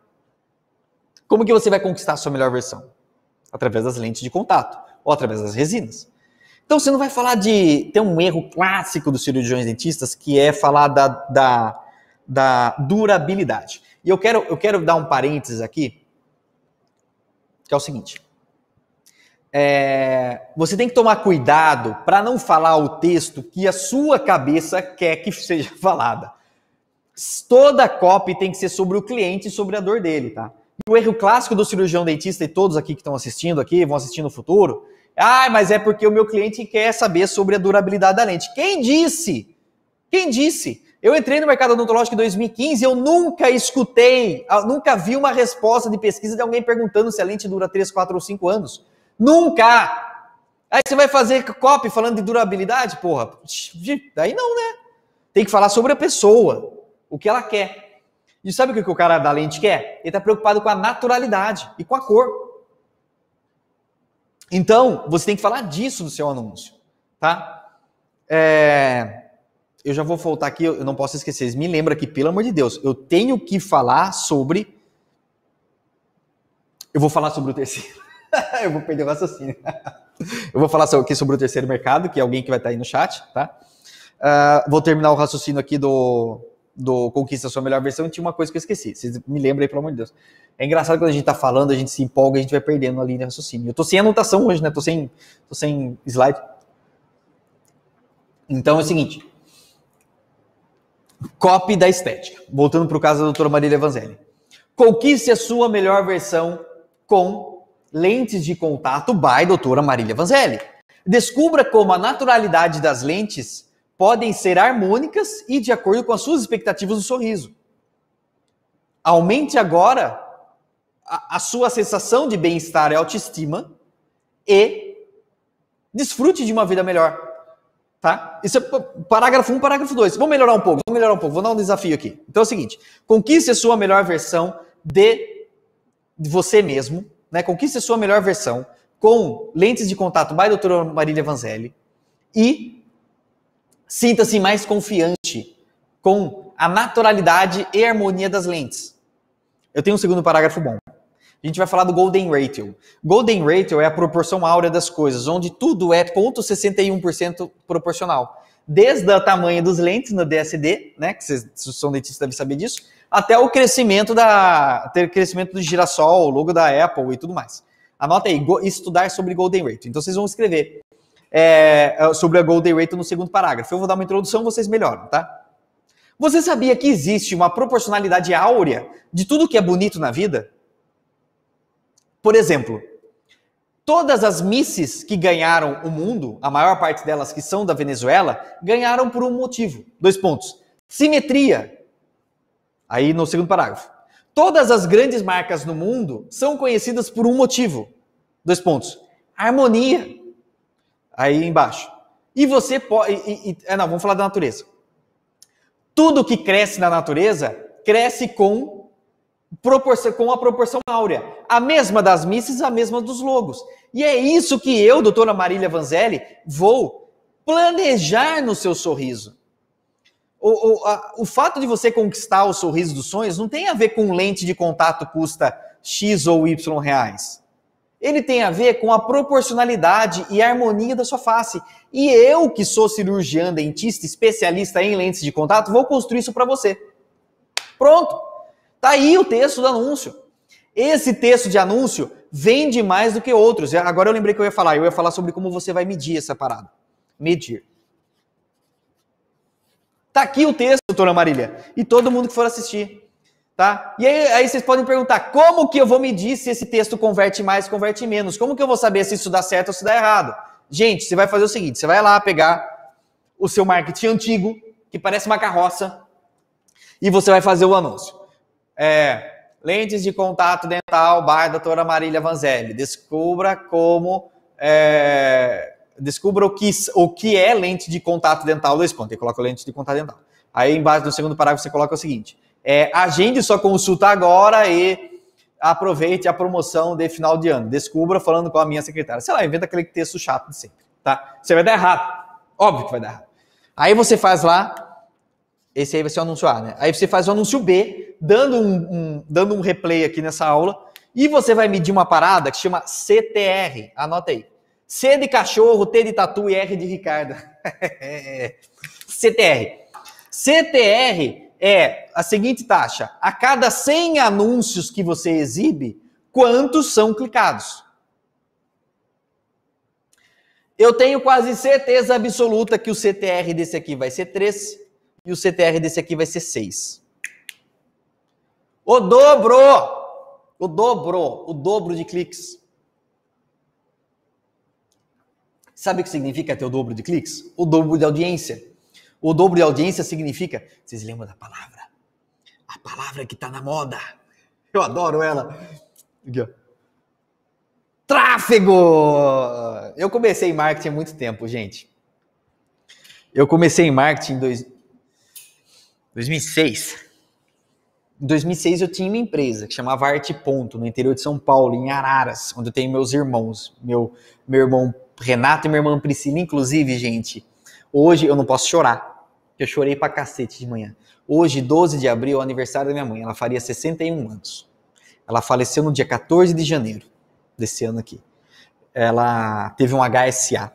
Speaker 1: Como que você vai conquistar a sua melhor versão? Através das lentes de contato ou através das resinas. Então você não vai falar de. Tem um erro clássico dos cirurgiões dentistas que é falar da, da, da durabilidade. E eu quero, eu quero dar um parênteses aqui, que é o seguinte é, você tem que tomar cuidado para não falar o texto que a sua cabeça quer que seja [laughs] falada. Toda copy tem que ser sobre o cliente e sobre a dor dele, tá? o erro clássico do cirurgião dentista e todos aqui que estão assistindo aqui, vão assistir no futuro, ah, mas é porque o meu cliente quer saber sobre a durabilidade da lente. Quem disse? Quem disse? Eu entrei no mercado odontológico em 2015 eu nunca escutei, nunca vi uma resposta de pesquisa de alguém perguntando se a lente dura 3, 4 ou 5 anos. Nunca! Aí você vai fazer copy falando de durabilidade, porra. Daí não, né? Tem que falar sobre a pessoa, o que ela quer. E sabe o que o cara da lente quer? Ele está preocupado com a naturalidade e com a cor. Então, você tem que falar disso no seu anúncio, tá? É eu já vou voltar aqui, eu não posso esquecer. me lembra aqui, pelo amor de Deus, eu tenho que falar sobre. Eu vou falar sobre o tecido. [laughs] eu vou perder o raciocínio. [laughs] eu vou falar aqui sobre o terceiro mercado, que é alguém que vai estar aí no chat, tá? Uh, vou terminar o raciocínio aqui do, do Conquista Sua Melhor Versão, e tinha uma coisa que eu esqueci. Vocês me lembram aí, pelo amor de Deus. É engraçado quando a gente tá falando, a gente se empolga, a gente vai perdendo a linha de raciocínio. Eu tô sem anotação hoje, né? Tô sem, tô sem slide. Então é o seguinte. Copy da estética. Voltando para o caso da doutora Marília Vanzelli. Conquiste a sua melhor versão com Lentes de Contato by Doutora Marília Vanzelli. Descubra como a naturalidade das lentes podem ser harmônicas e de acordo com as suas expectativas do sorriso. Aumente agora a, a sua sensação de bem-estar e autoestima e desfrute de uma vida melhor. Tá? Isso é parágrafo 1, parágrafo 2. Vamos melhorar um pouco, vamos melhorar um pouco, vou dar um desafio aqui. Então é o seguinte: conquiste a sua melhor versão de você mesmo né, Conquiste a sua melhor versão com lentes de contato by doutora Marília Vanzelli e sinta-se mais confiante com a naturalidade e harmonia das lentes. Eu tenho um segundo parágrafo bom. A gente vai falar do Golden Ratio. Golden Ratio é a proporção áurea das coisas, onde tudo é 0,61% proporcional. Desde o tamanho dos lentes no DSD, né, que vocês são dentistas devem saber disso, até o crescimento da ter crescimento do girassol, o logo da Apple e tudo mais. Anota aí, go, estudar sobre Golden Ratio. Então vocês vão escrever é, é sobre a Golden Ratio no segundo parágrafo. Eu vou dar uma introdução, vocês melhoram, tá? Você sabia que existe uma proporcionalidade áurea de tudo que é bonito na vida? Por exemplo, todas as misses que ganharam o mundo, a maior parte delas que são da Venezuela, ganharam por um motivo. Dois pontos. Simetria. Aí no segundo parágrafo. Todas as grandes marcas no mundo são conhecidas por um motivo. Dois pontos. Harmonia. Aí embaixo. E você pode. E, e, é, não, vamos falar da natureza. Tudo que cresce na natureza cresce com, proporção, com a proporção áurea. A mesma das misses, a mesma dos logos. E é isso que eu, doutora Marília Vanzelli, vou planejar no seu sorriso o, o, a, o fato de você conquistar o sorriso dos sonhos não tem a ver com lente de contato custa X ou Y reais. Ele tem a ver com a proporcionalidade e a harmonia da sua face. E eu, que sou cirurgião, dentista, especialista em lentes de contato, vou construir isso para você. Pronto. Tá aí o texto do anúncio. Esse texto de anúncio vende mais do que outros. Agora eu lembrei que eu ia falar, eu ia falar sobre como você vai medir essa parada. Medir. Tá aqui o texto, doutora Marília. E todo mundo que for assistir. Tá? E aí, aí, vocês podem perguntar: como que eu vou medir se esse texto converte mais, converte menos? Como que eu vou saber se isso dá certo ou se dá errado? Gente, você vai fazer o seguinte: você vai lá pegar o seu marketing antigo, que parece uma carroça, e você vai fazer o anúncio. É, lentes de contato dental, bar doutora Marília Vanzelli. Descubra como é, descubra o que, o que é lente de contato dental, dois pontos, e coloca lente de contato dental. Aí embaixo, do segundo parágrafo, você coloca o seguinte, é, agende sua consulta agora e aproveite a promoção de final de ano. Descubra falando com a minha secretária. Sei lá, inventa aquele texto chato de sempre, tá? Você vai dar errado. Óbvio que vai dar errado. Aí você faz lá, esse aí vai ser o anúncio A, né? Aí você faz o anúncio B, dando um, um dando um replay aqui nessa aula, e você vai medir uma parada que chama CTR. Anota aí. C de cachorro, T de tatu e R de Ricardo. [laughs] CTR. CTR é a seguinte taxa: a cada 100 anúncios que você exibe, quantos são clicados? Eu tenho quase certeza absoluta que o CTR desse aqui vai ser 3 e o CTR desse aqui vai ser 6. O dobro! O dobro, o dobro de cliques. Sabe o que significa ter o dobro de cliques? O dobro de audiência. O dobro de audiência significa. Vocês lembram da palavra? A palavra que está na moda. Eu adoro ela. Aqui, ó. Tráfego! Eu comecei em marketing há muito tempo, gente. Eu comecei em marketing em dois... 2006. Em 2006 eu tinha uma empresa que chamava Arte Ponto, no interior de São Paulo, em Araras, onde eu tenho meus irmãos. Meu, meu irmão Renato e minha irmã Priscila, inclusive, gente, hoje eu não posso chorar. Eu chorei pra cacete de manhã. Hoje, 12 de abril, é o aniversário da minha mãe. Ela faria 61 anos. Ela faleceu no dia 14 de janeiro desse ano aqui. Ela teve um HSA.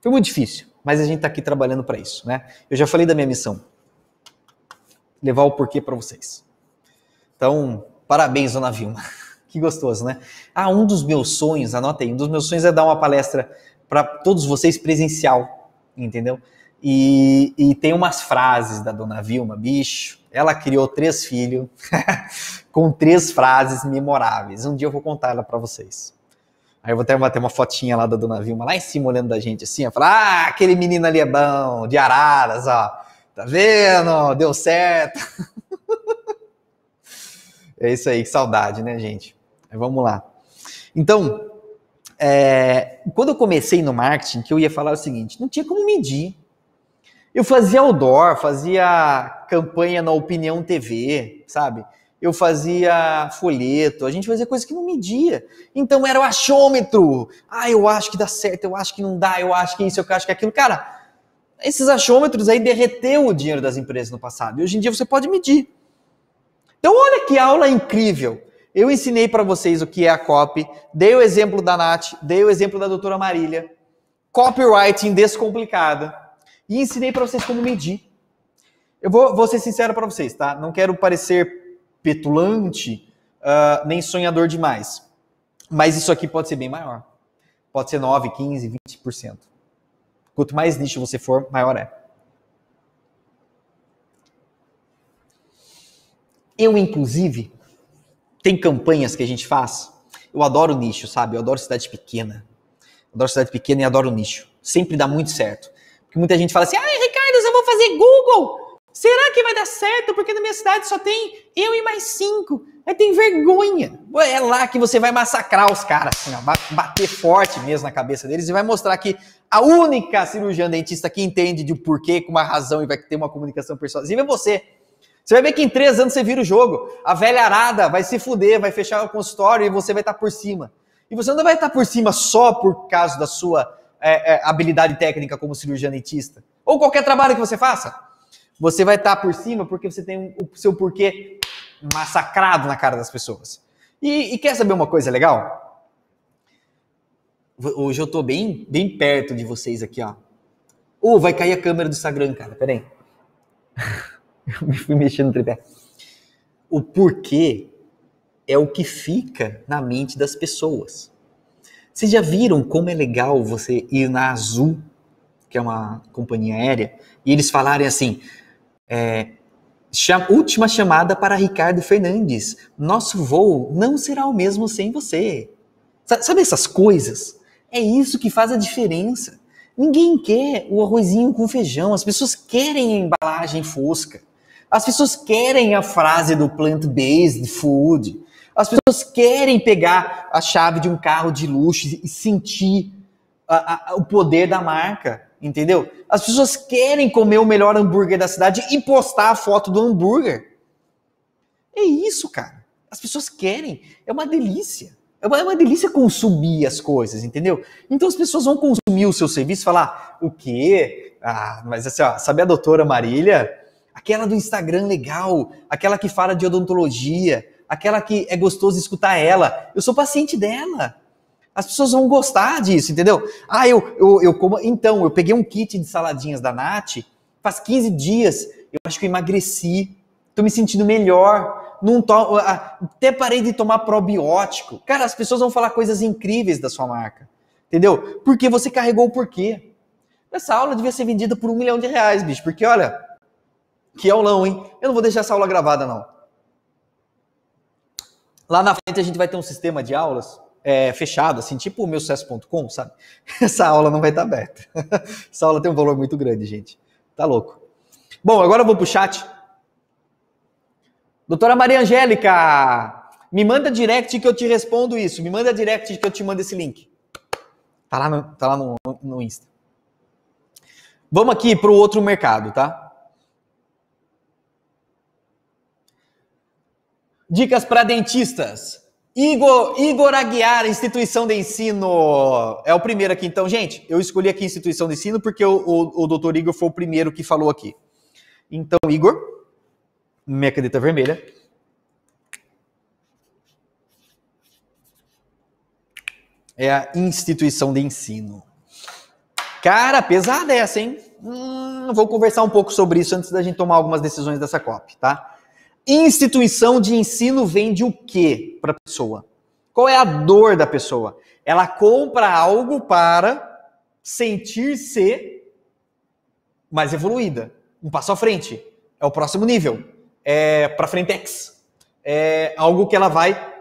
Speaker 1: Foi muito difícil, mas a gente tá aqui trabalhando para isso, né? Eu já falei da minha missão. Levar o porquê para vocês. Então, parabéns, Dona Vilma que gostoso, né? Ah, um dos meus sonhos, anota aí, um dos meus sonhos é dar uma palestra para todos vocês presencial, entendeu? E, e, tem umas frases da dona Vilma, bicho. Ela criou três filhos [laughs] com três frases memoráveis. Um dia eu vou contar ela para vocês. Aí eu vou até bater uma fotinha lá da dona Vilma, lá em cima olhando da gente assim, ó, falar: ah, aquele menino ali é bom, de araras, ó. Tá vendo? Deu certo. [laughs] é isso aí, que saudade, né, gente? Vamos lá. Então, é, quando eu comecei no marketing, que eu ia falar o seguinte: não tinha como medir. Eu fazia outdoor, fazia campanha na Opinião TV, sabe? Eu fazia folheto, a gente fazia coisa que não media. Então era o achômetro. Ah, eu acho que dá certo, eu acho que não dá, eu acho que isso, eu acho que aquilo. Cara, esses achômetros aí derreteu o dinheiro das empresas no passado. E hoje em dia você pode medir. Então olha que aula incrível. Eu ensinei para vocês o que é a copy, dei o exemplo da Nath, dei o exemplo da doutora Marília, copywriting descomplicada, e ensinei para vocês como medir. Eu vou, vou ser sincero para vocês, tá? Não quero parecer petulante, uh, nem sonhador demais, mas isso aqui pode ser bem maior. Pode ser 9, 15, 20%. Quanto mais nicho você for, maior é. Eu, inclusive, tem campanhas que a gente faz. Eu adoro nicho, sabe? Eu adoro cidade pequena. Eu adoro cidade pequena e adoro nicho. Sempre dá muito certo. Porque muita gente fala assim: ah, Ricardo, eu vou fazer Google. Será que vai dar certo? Porque na minha cidade só tem eu e mais cinco. Aí tem vergonha. É lá que você vai massacrar os caras, assim, ó, bater forte mesmo na cabeça deles e vai mostrar que a única cirurgiã dentista que entende de porquê, com uma razão e vai ter uma comunicação persuasiva é você. Você vai ver que em três anos você vira o jogo. A velha arada vai se fuder, vai fechar o consultório e você vai estar tá por cima. E você não vai estar tá por cima só por causa da sua é, é, habilidade técnica como cirurgião dentista. Ou qualquer trabalho que você faça. Você vai estar tá por cima porque você tem o seu porquê massacrado na cara das pessoas. E, e quer saber uma coisa legal? Hoje eu estou bem, bem perto de vocês aqui, ó. Ou vai cair a câmera do Instagram, cara. Peraí. [laughs] eu [laughs] fui mexendo no tripé. O porquê é o que fica na mente das pessoas. Vocês já viram como é legal você ir na Azul, que é uma companhia aérea, e eles falarem assim: é, cham última chamada para Ricardo Fernandes. Nosso voo não será o mesmo sem você. Sabe essas coisas? É isso que faz a diferença. Ninguém quer o arrozinho com feijão, as pessoas querem a embalagem fosca. As pessoas querem a frase do plant-based food. As pessoas querem pegar a chave de um carro de luxo e sentir a, a, o poder da marca, entendeu? As pessoas querem comer o melhor hambúrguer da cidade e postar a foto do hambúrguer. É isso, cara. As pessoas querem. É uma delícia. É uma, é uma delícia consumir as coisas, entendeu? Então as pessoas vão consumir o seu serviço e falar: o quê? Ah, mas assim, ó, sabe a doutora Marília? aquela do Instagram legal, aquela que fala de odontologia, aquela que é gostoso escutar ela. Eu sou paciente dela. As pessoas vão gostar disso, entendeu? Ah, eu, eu, eu como. Então, eu peguei um kit de saladinhas da Nath, faz 15 dias, eu acho que eu emagreci, tô me sentindo melhor, não to... até parei de tomar probiótico. Cara, as pessoas vão falar coisas incríveis da sua marca, entendeu? Porque você carregou o porquê. Essa aula devia ser vendida por um milhão de reais, bicho, porque olha, que aulão, é hein? Eu não vou deixar essa aula gravada, não. Lá na frente a gente vai ter um sistema de aulas é, fechado, assim, tipo o meu sucesso.com, sabe? [laughs] Essa aula não vai estar tá aberta. [laughs] Essa aula tem um valor muito grande, gente. Tá louco. Bom, agora eu vou pro chat. Doutora Maria Angélica, me manda direct que eu te respondo isso. Me manda direct que eu te mando esse link. Tá lá no, tá lá no, no Insta. Vamos aqui pro outro mercado, tá? Dicas para dentistas. Igor, Igor Aguiar, instituição de ensino. É o primeiro aqui, então, gente. Eu escolhi aqui instituição de ensino porque o, o, o doutor Igor foi o primeiro que falou aqui. Então, Igor, minha caneta vermelha. É a instituição de ensino. Cara, pesada essa, hein? Hum, vou conversar um pouco sobre isso antes da gente tomar algumas decisões dessa COP, tá? Instituição de ensino vende o que para a pessoa? Qual é a dor da pessoa? Ela compra algo para sentir-se mais evoluída, um passo à frente, é o próximo nível, é para frentex, é algo que ela vai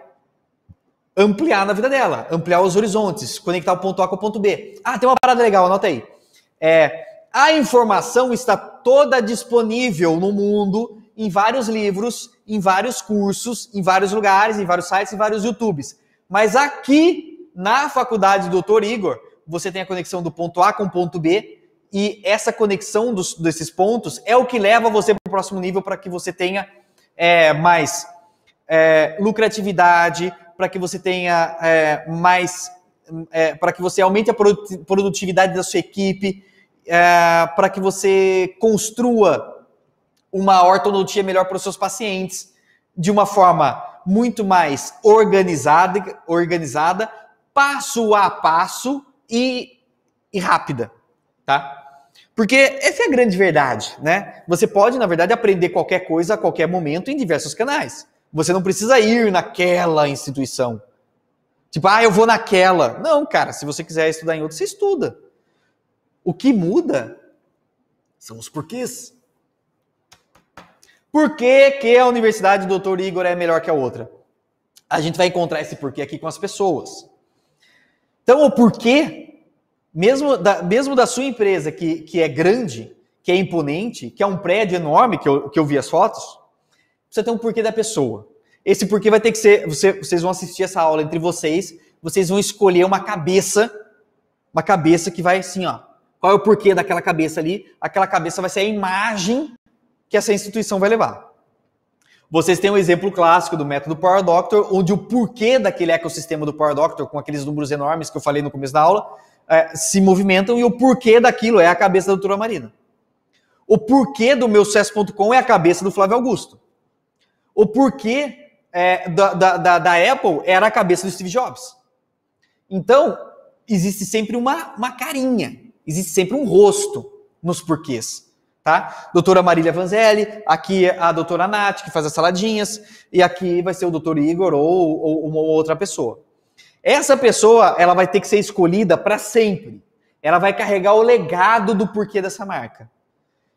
Speaker 1: ampliar na vida dela, ampliar os horizontes, conectar o ponto A com o ponto B. Ah, tem uma parada legal, anota aí. É, a informação está toda disponível no mundo em vários livros, em vários cursos, em vários lugares, em vários sites, em vários YouTubes. Mas aqui na faculdade do Dr. Igor, você tem a conexão do ponto A com o ponto B e essa conexão dos, desses pontos é o que leva você para o próximo nível para que você tenha é, mais é, lucratividade, para que você tenha é, mais, é, para que você aumente a produtividade da sua equipe, é, para que você construa uma ortodontia melhor para os seus pacientes, de uma forma muito mais organizada, organizada passo a passo e, e rápida, tá? Porque essa é a grande verdade, né? Você pode, na verdade, aprender qualquer coisa a qualquer momento em diversos canais. Você não precisa ir naquela instituição. Tipo, ah, eu vou naquela. Não, cara, se você quiser estudar em outra, você estuda. O que muda são os porquês. Por que, que a universidade do Dr. Igor é melhor que a outra? A gente vai encontrar esse porquê aqui com as pessoas. Então, o porquê, mesmo da, mesmo da sua empresa, que, que é grande, que é imponente, que é um prédio enorme, que eu, que eu vi as fotos, você tem um porquê da pessoa. Esse porquê vai ter que ser. Você, vocês vão assistir essa aula entre vocês, vocês vão escolher uma cabeça, uma cabeça que vai assim, ó. Qual é o porquê daquela cabeça ali? Aquela cabeça vai ser a imagem que essa instituição vai levar. Vocês têm um exemplo clássico do método Power Doctor, onde o porquê daquele ecossistema do Power Doctor, com aqueles números enormes que eu falei no começo da aula, é, se movimentam e o porquê daquilo é a cabeça da doutora Marina. O porquê do meu sucesso.com é a cabeça do Flávio Augusto. O porquê é, da, da, da, Apple era a cabeça do Steve Jobs. Então, existe sempre uma, uma carinha, existe sempre um rosto nos porquês tá? Doutora Marília Vanzelli, aqui é a doutora Nath, que faz as saladinhas, e aqui vai ser o doutor Igor ou, ou uma outra pessoa. Essa pessoa, ela vai ter que ser escolhida para sempre. Ela vai carregar o legado do porquê dessa marca.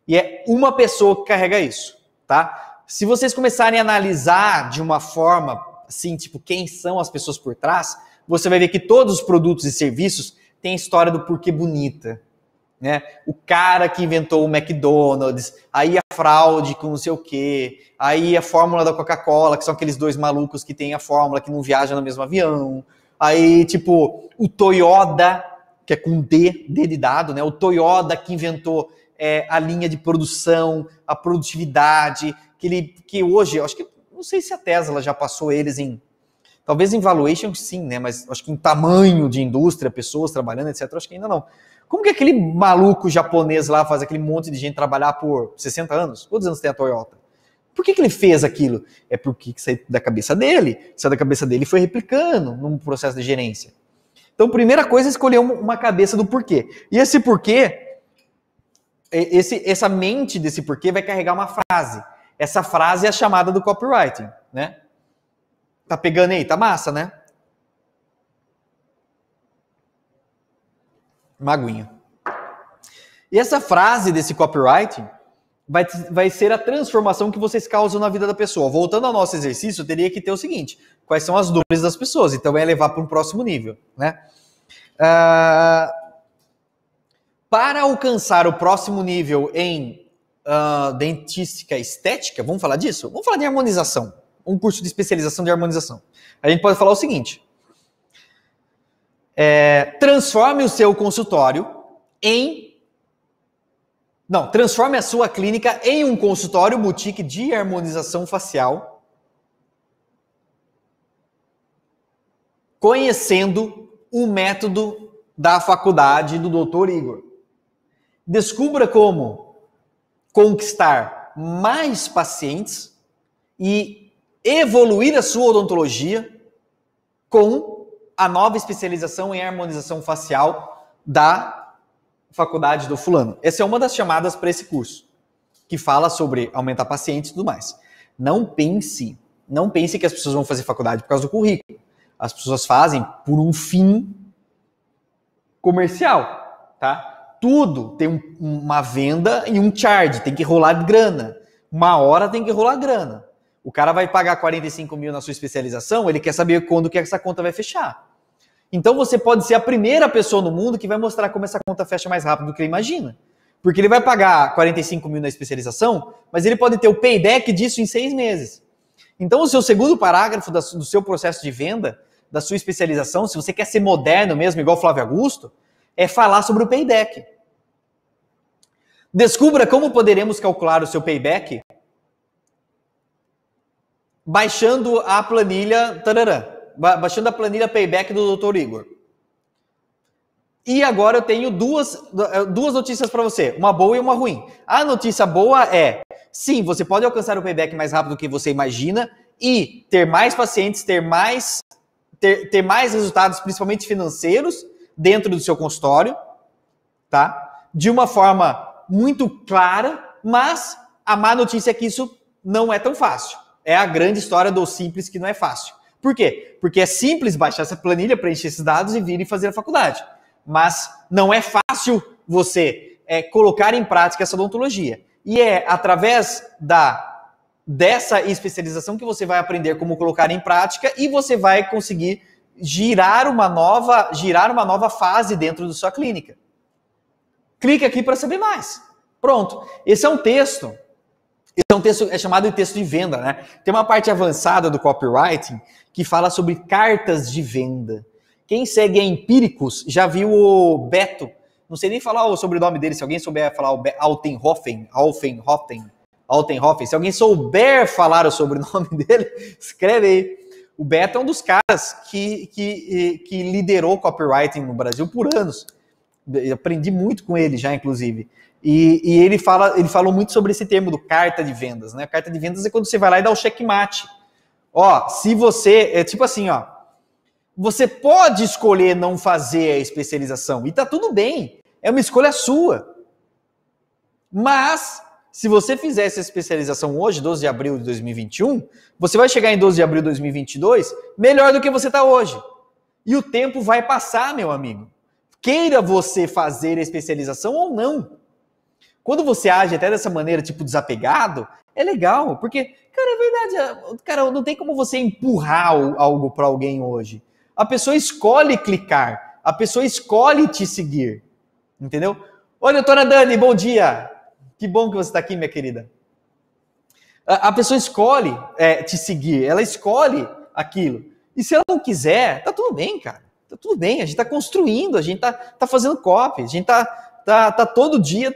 Speaker 1: E é uma pessoa que carrega isso, tá? Se vocês começarem a analisar de uma forma assim, tipo, quem são as pessoas por trás, você vai ver que todos os produtos e serviços têm a história do porquê bonita, né? O cara que inventou o McDonald's, aí a fraude com não sei o quê, aí a fórmula da Coca-Cola, que são aqueles dois malucos que tem a fórmula que não viaja no mesmo avião. Aí, tipo, o Toyota, que é com D, D de dado, né? O Toyota que inventou é, a linha de produção, a produtividade, que, ele, que hoje, acho que, não sei se a Tesla já passou eles em, talvez em valuation sim, né? Mas acho que em tamanho de indústria, pessoas trabalhando, etc., acho que ainda não. Como que aquele maluco japonês lá faz aquele monte de gente trabalhar por 60 anos? Quantos anos tem a Toyota? Por que, que ele fez aquilo? É porque saiu da cabeça dele. Saiu da cabeça dele e foi replicando num processo de gerência. Então, primeira coisa é escolher uma cabeça do porquê. E esse porquê, esse, essa mente desse porquê vai carregar uma frase. Essa frase é a chamada do copywriting, né? Tá pegando aí? Tá massa, né? Maguinha. E essa frase desse copyright vai, vai ser a transformação que vocês causam na vida da pessoa. Voltando ao nosso exercício, teria que ter o seguinte: quais são as dores das pessoas? Então, é levar para um próximo nível, né? Uh, para alcançar o próximo nível em uh, dentística estética, vamos falar disso? Vamos falar de harmonização. Um curso de especialização de harmonização. A gente pode falar o seguinte: é, transforme o seu consultório em. Não, transforme a sua clínica em um consultório boutique de harmonização facial. Conhecendo o método da faculdade do Dr. Igor. Descubra como conquistar mais pacientes e evoluir a sua odontologia com a nova especialização em harmonização facial da faculdade do fulano. Essa é uma das chamadas para esse curso, que fala sobre aumentar pacientes e tudo mais. Não pense, não pense que as pessoas vão fazer faculdade por causa do currículo. As pessoas fazem por um fim comercial, tá? Tudo tem um, uma venda e um charge, tem que rolar grana. Uma hora tem que rolar grana. O cara vai pagar 45 mil na sua especialização, ele quer saber quando que essa conta vai fechar. Então você pode ser a primeira pessoa no mundo que vai mostrar como essa conta fecha mais rápido do que ele imagina. Porque ele vai pagar 45 mil na especialização, mas ele pode ter o payback disso em seis meses. Então, o seu segundo parágrafo do seu processo de venda, da sua especialização, se você quer ser moderno mesmo, igual Flávio Augusto, é falar sobre o payback. Descubra como poderemos calcular o seu payback baixando a planilha, tarará, baixando a planilha payback do Dr. Igor. E agora eu tenho duas, duas notícias para você, uma boa e uma ruim. A notícia boa é, sim, você pode alcançar o payback mais rápido do que você imagina e ter mais pacientes, ter mais, ter, ter mais resultados, principalmente financeiros, dentro do seu consultório, tá? De uma forma muito clara, mas a má notícia é que isso não é tão fácil é a grande história do simples que não é fácil. Por quê? Porque é simples baixar essa planilha, preencher esses dados e vir e fazer a faculdade. Mas não é fácil você é, colocar em prática essa odontologia. E é através da dessa especialização que você vai aprender como colocar em prática e você vai conseguir girar uma nova, girar uma nova fase dentro da sua clínica. Clique aqui para saber mais. Pronto. Esse é um texto é então, um texto, é chamado de texto de venda, né? Tem uma parte avançada do copywriting que fala sobre cartas de venda. Quem segue a Empíricos já viu o Beto, não sei nem falar o sobrenome dele, se alguém souber falar o Be Altenhofen, Altenhofen, Altenhofen, se alguém souber falar o sobrenome [laughs] dele, escreve aí. O Beto é um dos caras que, que, que liderou copywriting no Brasil por anos. Eu aprendi muito com ele já, inclusive. E, e, ele fala, ele falou muito sobre esse termo do carta de vendas, né? Carta de vendas é quando você vai lá e dá o checkmate. Ó, se você, é tipo assim, ó, você pode escolher não fazer a especialização e tá tudo bem, é uma escolha sua. Mas se você fizer essa especialização hoje, 12 de abril de 2021, você vai chegar em 12 de abril de 2022 melhor do que você está hoje. E o tempo vai passar, meu amigo. Queira você fazer a especialização ou não. Quando você age até dessa maneira, tipo, desapegado, é legal, porque, cara, é verdade, cara, não tem como você empurrar algo para alguém hoje. A pessoa escolhe clicar, a pessoa escolhe te seguir, entendeu? Oi, doutora Dani, bom dia! Que bom que você está aqui, minha querida. A, a pessoa escolhe é, te seguir, ela escolhe aquilo. E se ela não quiser, tá tudo bem, cara. Tá tudo bem, a gente tá construindo, a gente tá, tá fazendo copy, a gente tá, tá, tá todo dia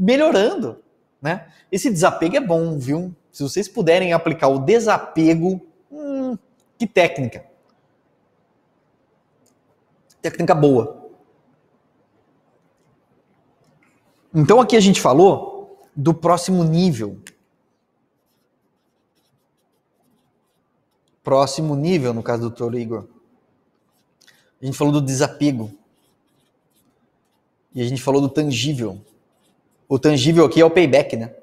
Speaker 1: melhorando, né? Esse desapego é bom, viu? Se vocês puderem aplicar o desapego, hum, que técnica. Técnica boa. Então aqui a gente falou do próximo nível. Próximo nível, no caso do Dr. Igor. A gente falou do desapego. E a gente falou do tangível. O tangível aqui é o payback, né?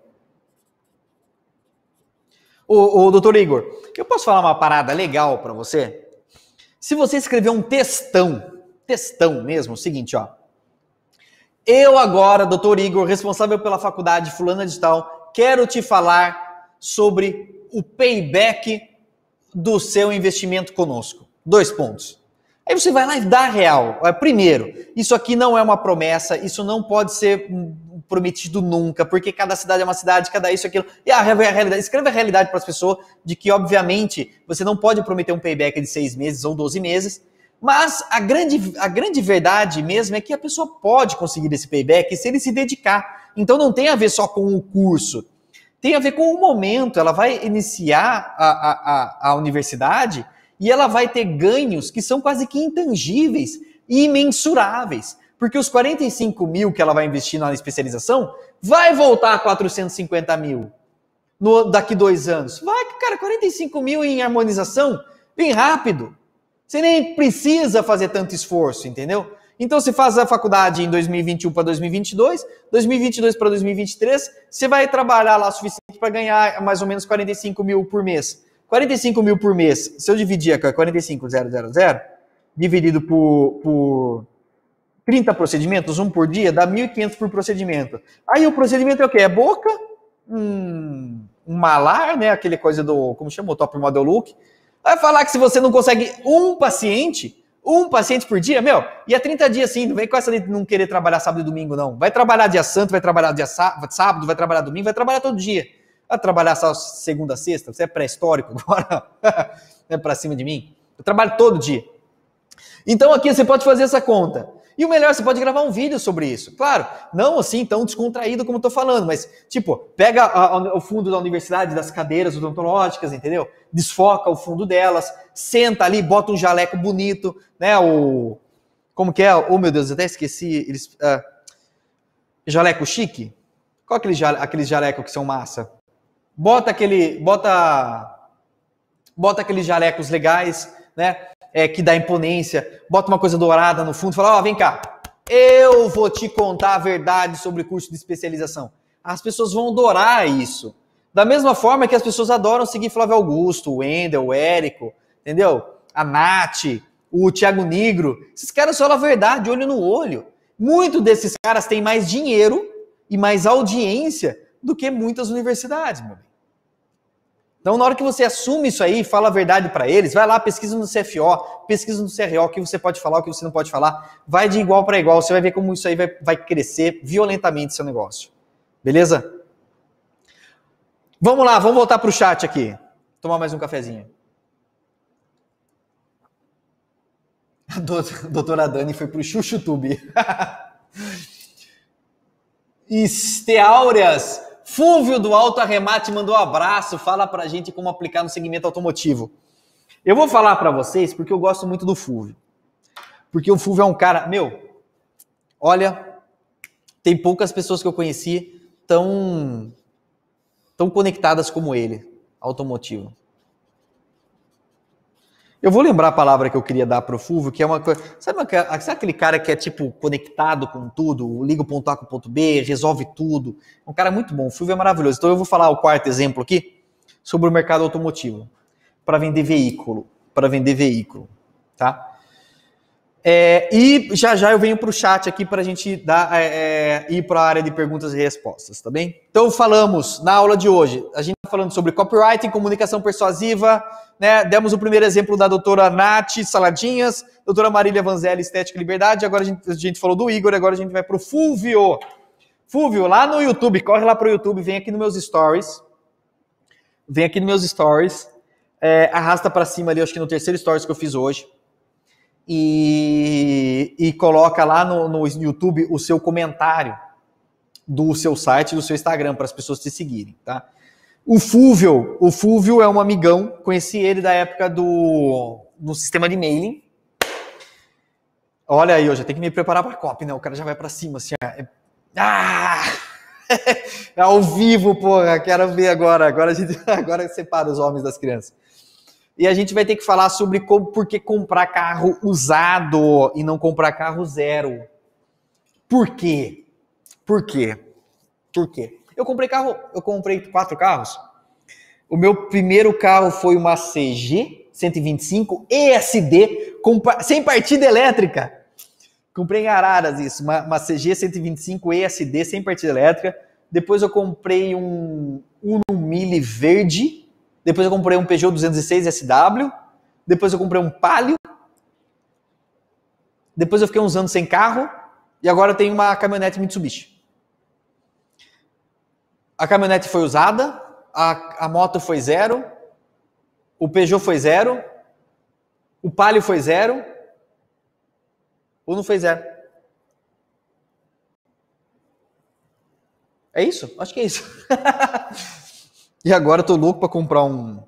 Speaker 1: O, o doutor Igor, eu posso falar uma parada legal para você? Se você escrever um textão, textão mesmo, o seguinte, ó. Eu agora, doutor Igor, responsável pela faculdade fulana de tal, quero te falar sobre o payback do seu investimento conosco. Dois pontos. Aí você vai lá e dá real. É, primeiro, isso aqui não é uma promessa, isso não pode ser hum, prometido nunca, porque cada cidade é uma cidade, cada isso, aquilo. E a, realidade, escreva a realidade para as pessoas de que, obviamente, você não pode prometer um payback de seis meses ou doze meses, mas a grande, a grande verdade mesmo é que a pessoa pode conseguir esse payback se ele se dedicar. Então não tem a ver só com o curso, tem a ver com o momento. Ela vai iniciar a, a, a, a universidade e ela vai ter ganhos que são quase que intangíveis e imensuráveis. Porque os 45 mil que ela vai investir na especialização vai voltar a 450 mil no, daqui dois anos. Vai, cara, 45 mil em harmonização, bem rápido. Você nem precisa fazer tanto esforço, entendeu? Então, você faz a faculdade em 2021 para 2022, 2022 para 2023, você vai trabalhar lá o suficiente para ganhar mais ou menos 45 mil por mês. 45 mil por mês, se eu dividir aqui, 45,000, dividido por, por 30 procedimentos, um por dia, dá 1.500 por procedimento. Aí o procedimento é o quê? É boca, um, um malar, né? Aquele coisa do, como chamou? Top Model Look. Vai falar que se você não consegue um paciente, um paciente por dia, meu, e é 30 dias sim, não vem com essa de não querer trabalhar sábado e domingo, não. Vai trabalhar dia santo, vai trabalhar dia sábado, vai trabalhar domingo, vai trabalhar todo dia. Vai trabalhar só segunda, sexta, você é pré-histórico agora, [laughs] é pra cima de mim. Eu trabalho todo dia. Então aqui você pode fazer essa conta. E o melhor, você pode gravar um vídeo sobre isso. Claro, não assim tão descontraído como eu tô falando, mas tipo, pega a, a, o fundo da universidade, das cadeiras odontológicas, entendeu? Desfoca o fundo delas, senta ali, bota um jaleco bonito, né? O. Como que é? Oh, meu Deus, até esqueci. Eles, uh, jaleco chique? Qual aquele jale, aqueles jalecos que são massa? Bota aquele. Bota. Bota aqueles jalecos legais, né? é, que dá imponência, bota uma coisa dourada no fundo, e fala, ó, oh, vem cá, eu vou te contar a verdade sobre curso de especialização. As pessoas vão adorar isso. Da mesma forma que as pessoas adoram seguir Flávio Augusto, o Wendel, o Érico, entendeu? A Nath, o Tiago Negro. Esses caras falam a verdade, olho no olho. Muito desses caras têm mais dinheiro e mais audiência do que muitas universidades, meu bem. Então, na hora que você assume isso aí, e fala a verdade para eles, vai lá, pesquisa no CFO, pesquisa no CRO, o que você pode falar, o que você não pode falar, vai de igual para igual, você vai ver como isso aí vai, vai crescer violentamente seu negócio. Beleza? Vamos lá, vamos voltar para o chat aqui. Tomar mais um cafezinho. A [laughs] doutora Dani foi pro Chuchutube. [laughs] Esteáureas Fúvio do Alto Arremate mandou um abraço, fala pra gente como aplicar no segmento automotivo. Eu vou falar para vocês porque eu gosto muito do Fúvio. Porque o Fúvio é um cara, meu, olha, tem poucas pessoas que eu conheci tão tão conectadas como ele, automotivo. Eu vou lembrar a palavra que eu queria dar para o Fulvio, que é uma coisa. Sabe, uma, sabe, aquele cara que é tipo conectado com tudo, liga o ponto A com o ponto B, resolve tudo? Um cara muito bom. O Fulvio é maravilhoso. Então eu vou falar o quarto exemplo aqui sobre o mercado automotivo para vender veículo. Para vender veículo, tá? É, e já já eu venho para o chat aqui para a gente dar, é, é, ir para a área de perguntas e respostas, tá bem? Então falamos na aula de hoje, a gente está falando sobre copywriting, comunicação persuasiva, né? Demos o primeiro exemplo da doutora Nath Saladinhas, doutora Marília Vanzelli, Estética e Liberdade, agora a gente, a gente falou do Igor, agora a gente vai para o Fulvio. Fulvio, lá no YouTube, corre lá para o YouTube, vem aqui nos meus stories, vem aqui nos meus stories, é, arrasta para cima ali, acho que no terceiro stories que eu fiz hoje, e, e coloca lá no, no YouTube o seu comentário do seu site, do seu Instagram, para as pessoas te seguirem, tá? O Fúvio, o Fúvio é um amigão, conheci ele da época do no sistema de mailing. Olha aí, eu já tenho que me preparar para a COP, né? O cara já vai para cima, assim, é... ah! [laughs] é ao vivo, porra, quero ver agora, agora a gente, [laughs] agora separa os homens das crianças. E a gente vai ter que falar sobre como, por que comprar carro usado e não comprar carro zero. Por quê? Por quê? Por quê? Eu comprei carro, eu comprei quatro carros. O meu primeiro carro foi uma CG 125 ESD com, sem partida elétrica. Comprei em Araras isso, uma, uma CG 125 ESD sem partida elétrica. Depois eu comprei um Uno Mille verde depois eu comprei um Peugeot 206 SW. Depois eu comprei um Palio. Depois eu fiquei uns anos sem carro. E agora eu tenho uma caminhonete Mitsubishi. A caminhonete foi usada. A, a moto foi zero. O Peugeot foi zero. O Palio foi zero. Ou não foi zero? É isso? Acho que é isso. [laughs] E agora eu tô louco para comprar um.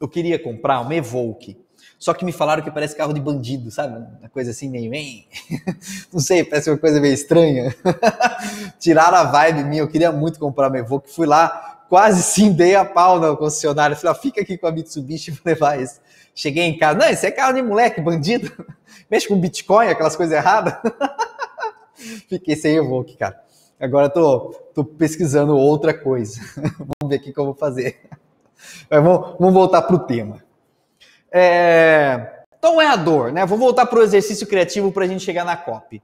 Speaker 1: Eu queria comprar um Evoque. Só que me falaram que parece carro de bandido, sabe? Uma coisa assim meio. Hein? [laughs] Não sei, parece uma coisa meio estranha. [laughs] Tiraram a vibe minha. Eu queria muito comprar um Evoque. Fui lá, quase sim dei a pau no concessionário. Falei, ó, fica aqui com a Mitsubishi e [laughs] vou levar esse. Cheguei em casa, não, esse é carro de moleque, bandido. Mexe com Bitcoin, aquelas coisas erradas. Fiquei sem Evoque, cara. Agora tô, tô pesquisando outra coisa. [laughs] vamos ver o que, eu vou fazer. Mas vamos, vamos voltar para o tema. É, qual então é a dor? Né? Vou voltar para o exercício criativo para a gente chegar na cop.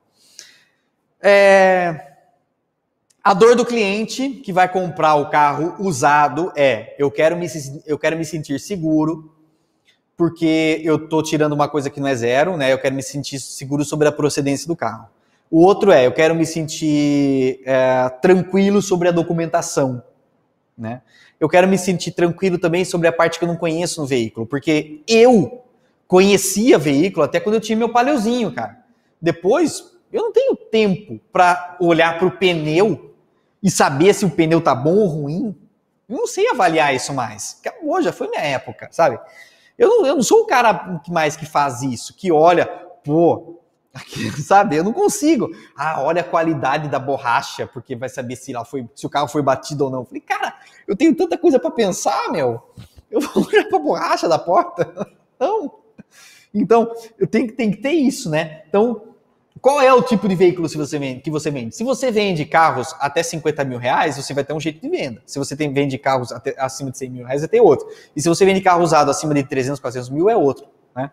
Speaker 1: É, a dor do cliente que vai comprar o carro usado é: eu quero me, eu quero me sentir seguro, porque eu estou tirando uma coisa que não é zero, né? eu quero me sentir seguro sobre a procedência do carro. O outro é, eu quero me sentir é, tranquilo sobre a documentação, né? Eu quero me sentir tranquilo também sobre a parte que eu não conheço no veículo, porque eu conhecia veículo até quando eu tinha meu paleuzinho, cara. Depois, eu não tenho tempo para olhar para o pneu e saber se o pneu tá bom ou ruim. Eu não sei avaliar isso mais. Acabou, já foi minha época, sabe? Eu não, eu não sou o cara mais que faz isso, que olha, pô, [laughs] sabe? Eu não consigo. Ah, olha a qualidade da borracha, porque vai saber se, lá foi, se o carro foi batido ou não. Eu falei, cara, eu tenho tanta coisa para pensar, meu. Eu vou [laughs] olhar para a borracha da porta? [laughs] Não. Então, eu tenho, tem que ter isso, né? Então, qual é o tipo de veículo que você vende? Que você vende? Se você vende carros até 50 mil reais, você vai ter um jeito de venda. Se você tem, vende carros até, acima de 100 mil reais, vai ter outro. E se você vende carro usado acima de 300, 400 mil, é outro. Né?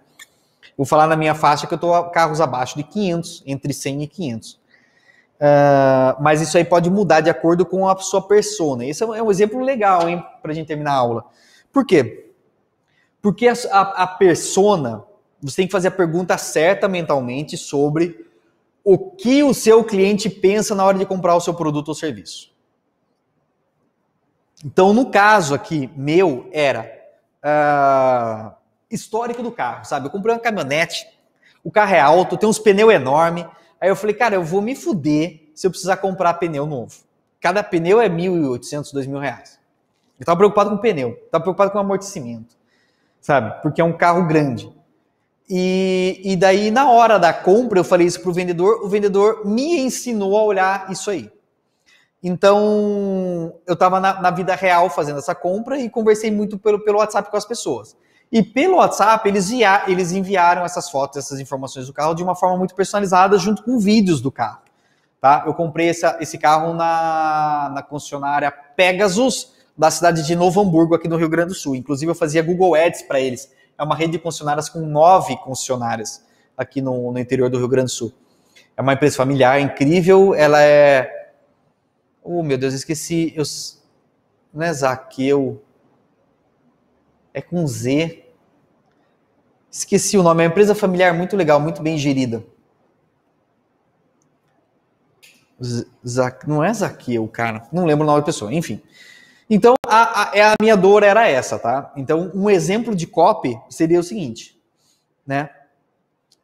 Speaker 1: Vou falar na minha faixa que eu estou carros abaixo de 500, entre 100 e 500. Uh, ah, mas isso aí pode mudar de acordo com a sua persona. Esse é um é exemplo legal, hein, para a gente terminar a aula. Por quê? Porque a, a, a, persona, você tem que fazer a pergunta certa mentalmente sobre o que o seu cliente pensa na hora de comprar o seu produto ou serviço. Então, no caso aqui, meu era. Uh, histórico do carro, sabe? Eu comprei uma caminhonete, o carro é alto, tem uns pneus enormes. Aí eu falei, cara, eu vou me fuder se eu precisar comprar pneu novo. Cada pneu é 1.800, 2.000 reais. Eu tava preocupado com pneu, tava preocupado com amortecimento, sabe? Porque é um carro grande. E, e daí, na hora da compra, eu falei isso pro vendedor, o vendedor me ensinou a olhar isso aí. Então, eu estava na, na, vida real fazendo essa compra e conversei muito pelo, pelo WhatsApp com as pessoas. E pelo WhatsApp, eles, eles enviaram essas fotos, essas informações do carro de uma forma muito personalizada, junto com vídeos do carro. Tá? Eu comprei essa, esse carro na, na concessionária Pegasus, da cidade de Novo Hamburgo, aqui no Rio Grande do Sul. Inclusive, eu fazia Google Ads para eles. É uma rede de concessionárias com nove concessionárias aqui no, no interior do Rio Grande do Sul. É uma empresa familiar é incrível. Ela é. Oh, meu Deus, esqueci. Eu... Não é Zaqueu. É com Z. Esqueci o nome, é uma empresa familiar muito legal, muito bem gerida. Z não é Zaqueu, cara. Não lembro o nome da pessoa, enfim. Então, a, a, é, a minha dor era essa, tá? Então, um exemplo de copy seria o seguinte, né?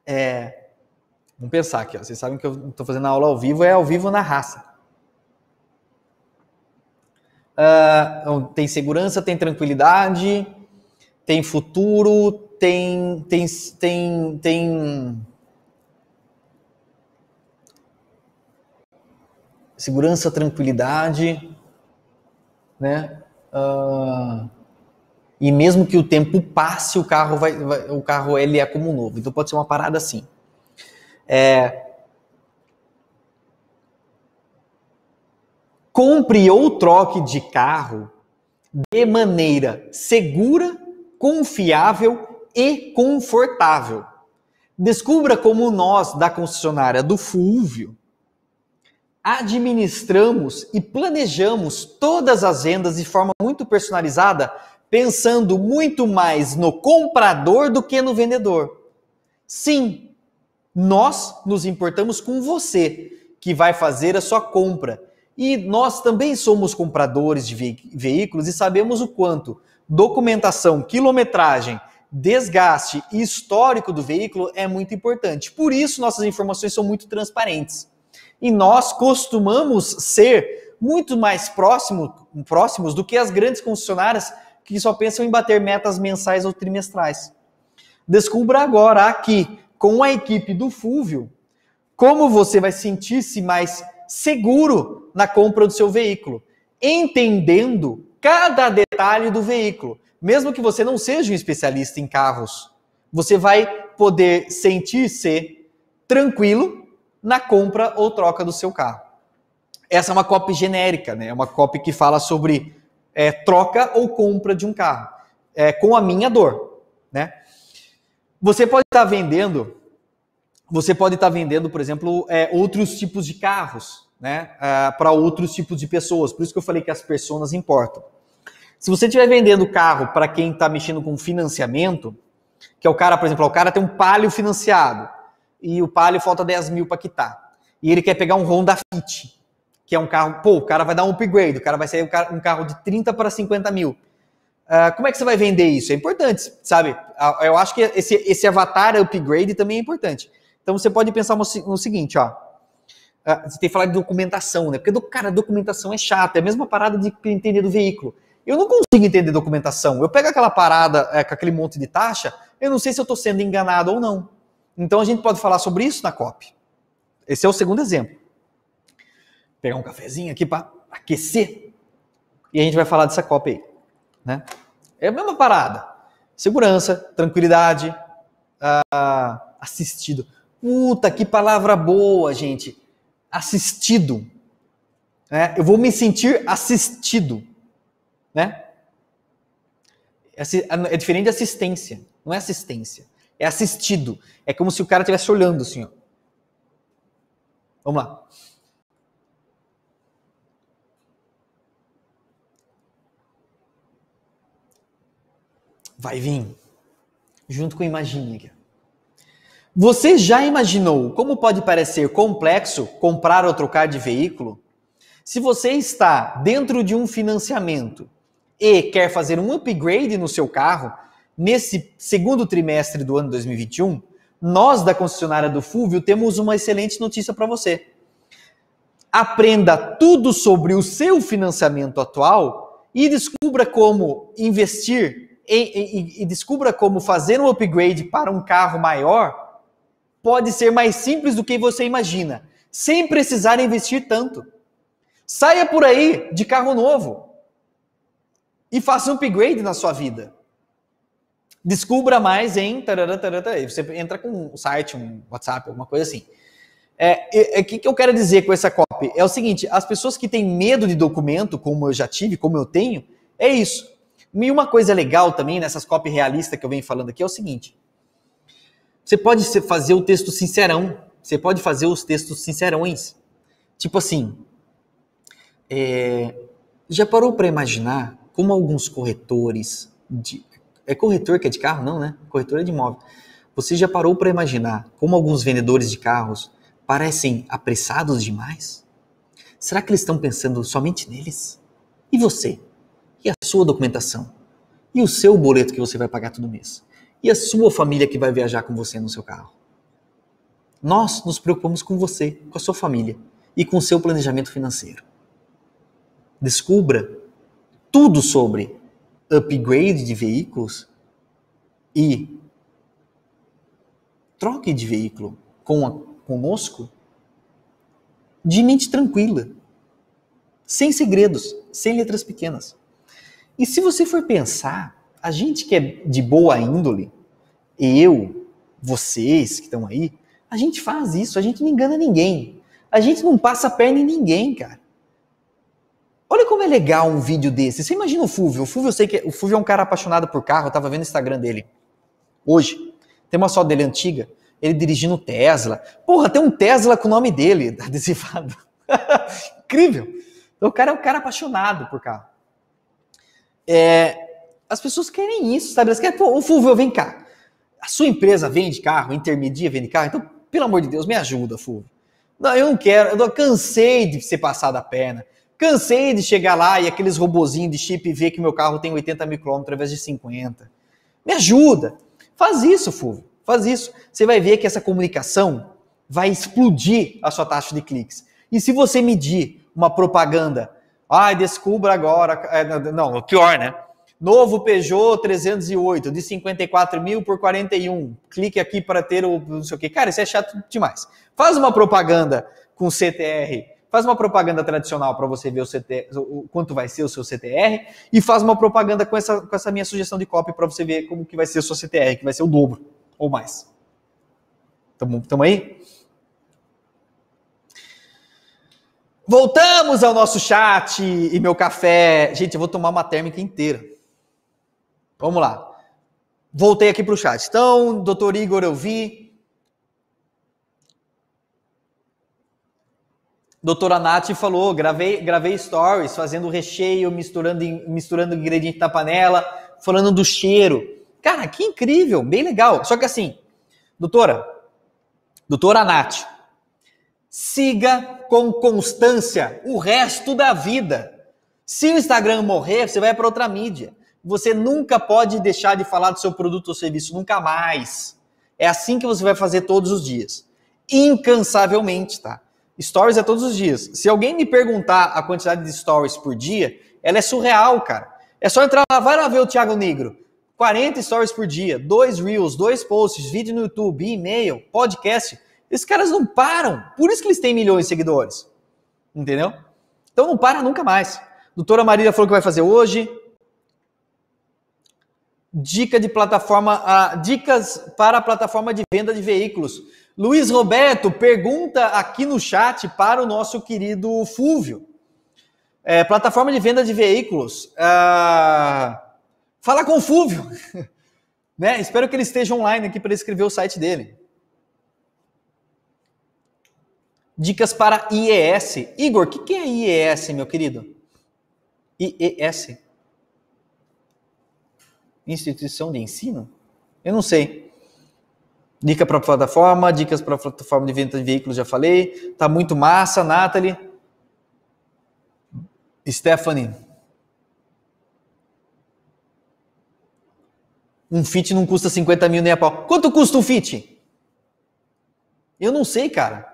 Speaker 1: É, vamos pensar aqui, ó. Vocês sabem que eu estou fazendo a aula ao vivo, é ao vivo na raça. Uh, tem segurança, tem tranquilidade, tem futuro, tem, tem, tem, tem segurança, tranquilidade, né? Uh, e mesmo que o tempo passe, o carro vai, vai, o carro ele é como novo. Então pode ser uma parada assim. É, compre ou troque de carro de maneira segura confiável e confortável. Descubra como nós, da concessionária do Fulvio, administramos e planejamos todas as vendas de forma muito personalizada, pensando muito mais no comprador do que no vendedor. Sim, nós nos importamos com você que vai fazer a sua compra. E nós também somos compradores de ve veículos e sabemos o quanto documentação, quilometragem, desgaste e histórico do veículo é muito importante. Por isso, nossas informações são muito transparentes. E nós costumamos ser muito mais próximo, próximos do que as grandes concessionárias que só pensam em bater metas mensais ou trimestrais. Descubra agora aqui, com a equipe do Fúvio, como você vai sentir-se mais seguro na compra do seu veículo, entendendo cada detalhe detalhe do veículo. Mesmo que você não seja um especialista em carros, você vai poder sentir-se tranquilo na compra ou troca do seu carro. Essa é uma copy genérica, né? É uma copy que fala sobre é, troca ou compra de um carro, é, com a minha dor, né? Você pode estar vendendo, você pode estar vendendo, por exemplo, é, outros tipos de carros, né? É, para outros tipos de pessoas. Por isso que eu falei que as pessoas importam. Se você estiver vendendo carro para quem está mexendo com financiamento, que é o cara, por exemplo, o cara tem um palio financiado e o palio falta 10 mil para quitar. E ele quer pegar um Honda Fit, que é um carro, pô, o cara vai dar um upgrade, o cara vai sair um carro de 30 para 50 mil. Uh, como é que você vai vender isso? É importante, sabe? Ah, eu acho que esse, esse avatar upgrade também é importante. Então você pode pensar no, seguinte, ó. Ah, você tem que falar de documentação, né? Porque, do, cara, documentação é chata, é a mesma parada de entender do veículo eu não consigo entender documentação. Eu pego aquela parada é, com aquele monte de taxa, eu não sei se eu estou sendo enganado ou não. Então a gente pode falar sobre isso na COP. Esse é o segundo exemplo. Vou pegar um cafezinho aqui para aquecer. E a gente vai falar dessa COP aí. Né? É a mesma parada. Segurança, tranquilidade, ah, assistido. Puta, que palavra boa, gente. Assistido. É, eu vou me sentir assistido né? É diferente de assistência. Não é assistência. É assistido. É como se o cara estivesse olhando assim, ó. Vamos lá. Vai vir. Junto com imagine Você já imaginou como pode parecer complexo comprar ou trocar de veículo? Se você está dentro de um financiamento e quer fazer um upgrade no seu carro, nesse segundo trimestre do ano 2021, nós da concessionária do Fúvio temos uma excelente notícia para você. Aprenda tudo sobre o seu financiamento atual e descubra como investir e, e, e descubra como fazer um upgrade para um carro maior pode ser mais simples do que você imagina, sem precisar investir tanto. Saia por aí de carro novo e faça um upgrade na sua vida. Descubra mais em tarará, tarará, e você entra com um site, um WhatsApp, alguma coisa assim. É, o é, que, que eu quero dizer com essa copy? É o seguinte, as pessoas que têm medo de documento, como eu já tive, como eu tenho, é isso. E uma coisa legal também nessas copy realistas que eu venho falando aqui é o seguinte. Você pode fazer o texto sincerão. Você pode fazer os textos sincerões. Tipo assim, é, já parou para imaginar como alguns corretores de. É corretor que é de carro, não, né? Corretor é de imóvel. Você já parou para imaginar como alguns vendedores de carros parecem apressados demais? Será que eles estão pensando somente neles? E você? E a sua documentação? E o seu boleto que você vai pagar todo mês? E a sua família que vai viajar com você no seu carro? Nós nos preocupamos com você, com a sua família e com o seu planejamento financeiro. Descubra tudo sobre upgrade de veículos e troque de veículo com a, conosco de mente tranquila, sem segredos, sem letras pequenas. E se você for pensar, a gente que é de boa índole, eu, vocês que estão aí, a gente faz isso, a gente não engana ninguém. A gente não passa a perna em ninguém, cara. Olha como é legal um vídeo desse. Você imagina o Fulvio? O Fulvio, eu sei que o Fulvio é um cara apaixonado por carro. Eu tava vendo o Instagram dele hoje. Tem uma foto dele antiga, ele dirigindo Tesla. Porra, tem um Tesla com o nome dele [laughs] tá adesivado. [laughs] Incrível. Então, o cara é um cara apaixonado por carro. É, as pessoas querem isso, sabe? Elas querem, pô, o Fulvio, vem cá. A sua empresa vende carro, intermedia, vende carro. Então, pelo amor de Deus, me ajuda, Fulvio. Não, eu não quero, eu cansei de ser passado a perna. Cansei de chegar lá e aqueles robozinhos de chip ver que meu carro tem 80 mil quilômetros ao invés de 50. Me ajuda. Faz isso, Fulvio. Faz isso. Você vai ver que essa comunicação vai explodir a sua taxa de cliques. E se você medir uma propaganda, ai, ah, descubra agora. É, não, pior, né? Novo Peugeot 308, de 54 mil por 41. Clique aqui para ter o não sei o que. Cara, isso é chato demais. Faz uma propaganda com CTR faz uma propaganda tradicional para você ver o, CT, o quanto vai ser o seu CTR e faz uma propaganda com essa, com essa minha sugestão de copy para você ver como que vai ser o seu CTR, que vai ser o dobro ou mais. Tamo, tamo aí? Voltamos ao nosso chat e meu café. Gente, eu vou tomar uma térmica inteira. Vamos lá. Voltei aqui para o chat. Então, doutor Igor, eu vi. doutora Nath falou, gravei, gravei stories fazendo recheio, misturando, misturando ingrediente da panela, falando do cheiro. Cara, que incrível, bem legal. Só que assim, doutora, doutora Nath, siga com constância o resto da vida. Se o Instagram morrer, você vai para outra mídia. Você nunca pode deixar de falar do seu produto ou serviço, nunca mais. É assim que você vai fazer todos os dias. Incansavelmente, tá? Stories é todos os dias. Se alguém me perguntar a quantidade de stories por dia, ela é surreal, cara. É só entrar lá, vai lá ver o Thiago Negro. 40 stories por dia, dois reels, dois posts, vídeo no YouTube, e-mail, podcast. Esses caras não param. Por isso que eles têm milhões de seguidores. Entendeu? Então não para nunca mais. Doutora Maria falou que vai fazer hoje. Dica de plataforma, ah, dicas para a plataforma de venda de veículos. Luiz Roberto pergunta aqui no chat para o nosso querido Fúvio. É, plataforma de venda de veículos. Ah, fala com o Fúvio. [laughs] né? Espero que ele esteja online aqui para escrever o site dele. Dicas para IES. Igor, o que, que é IES, meu querido? IES? Instituição de ensino? Eu não sei. Dica para plataforma, dicas para plataforma de venda de veículos, já falei. Tá muito massa, Nathalie. Stephanie. Um fit não custa 50 mil nem a pau. Quanto custa um fit? Eu não sei, cara.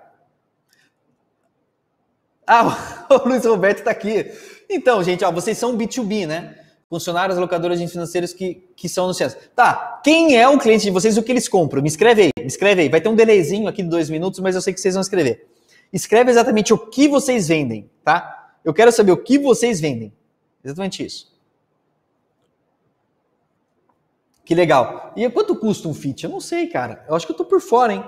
Speaker 1: Ah, [laughs] o Luiz Roberto está aqui. Então, gente, ó, vocês são B2B, né? funcionários, locadoras e financeiros que, que são anunciados. Tá, quem é o cliente de vocês e o que eles compram? Me escreve aí, me escreve aí. Vai ter um delayzinho aqui de dois minutos, mas eu sei que vocês vão escrever. Escreve exatamente o que vocês vendem, tá? Eu quero saber o que vocês vendem. Exatamente isso. Que legal. E quanto custa um fit? Eu não sei, cara. Eu acho que eu tô por fora, hein?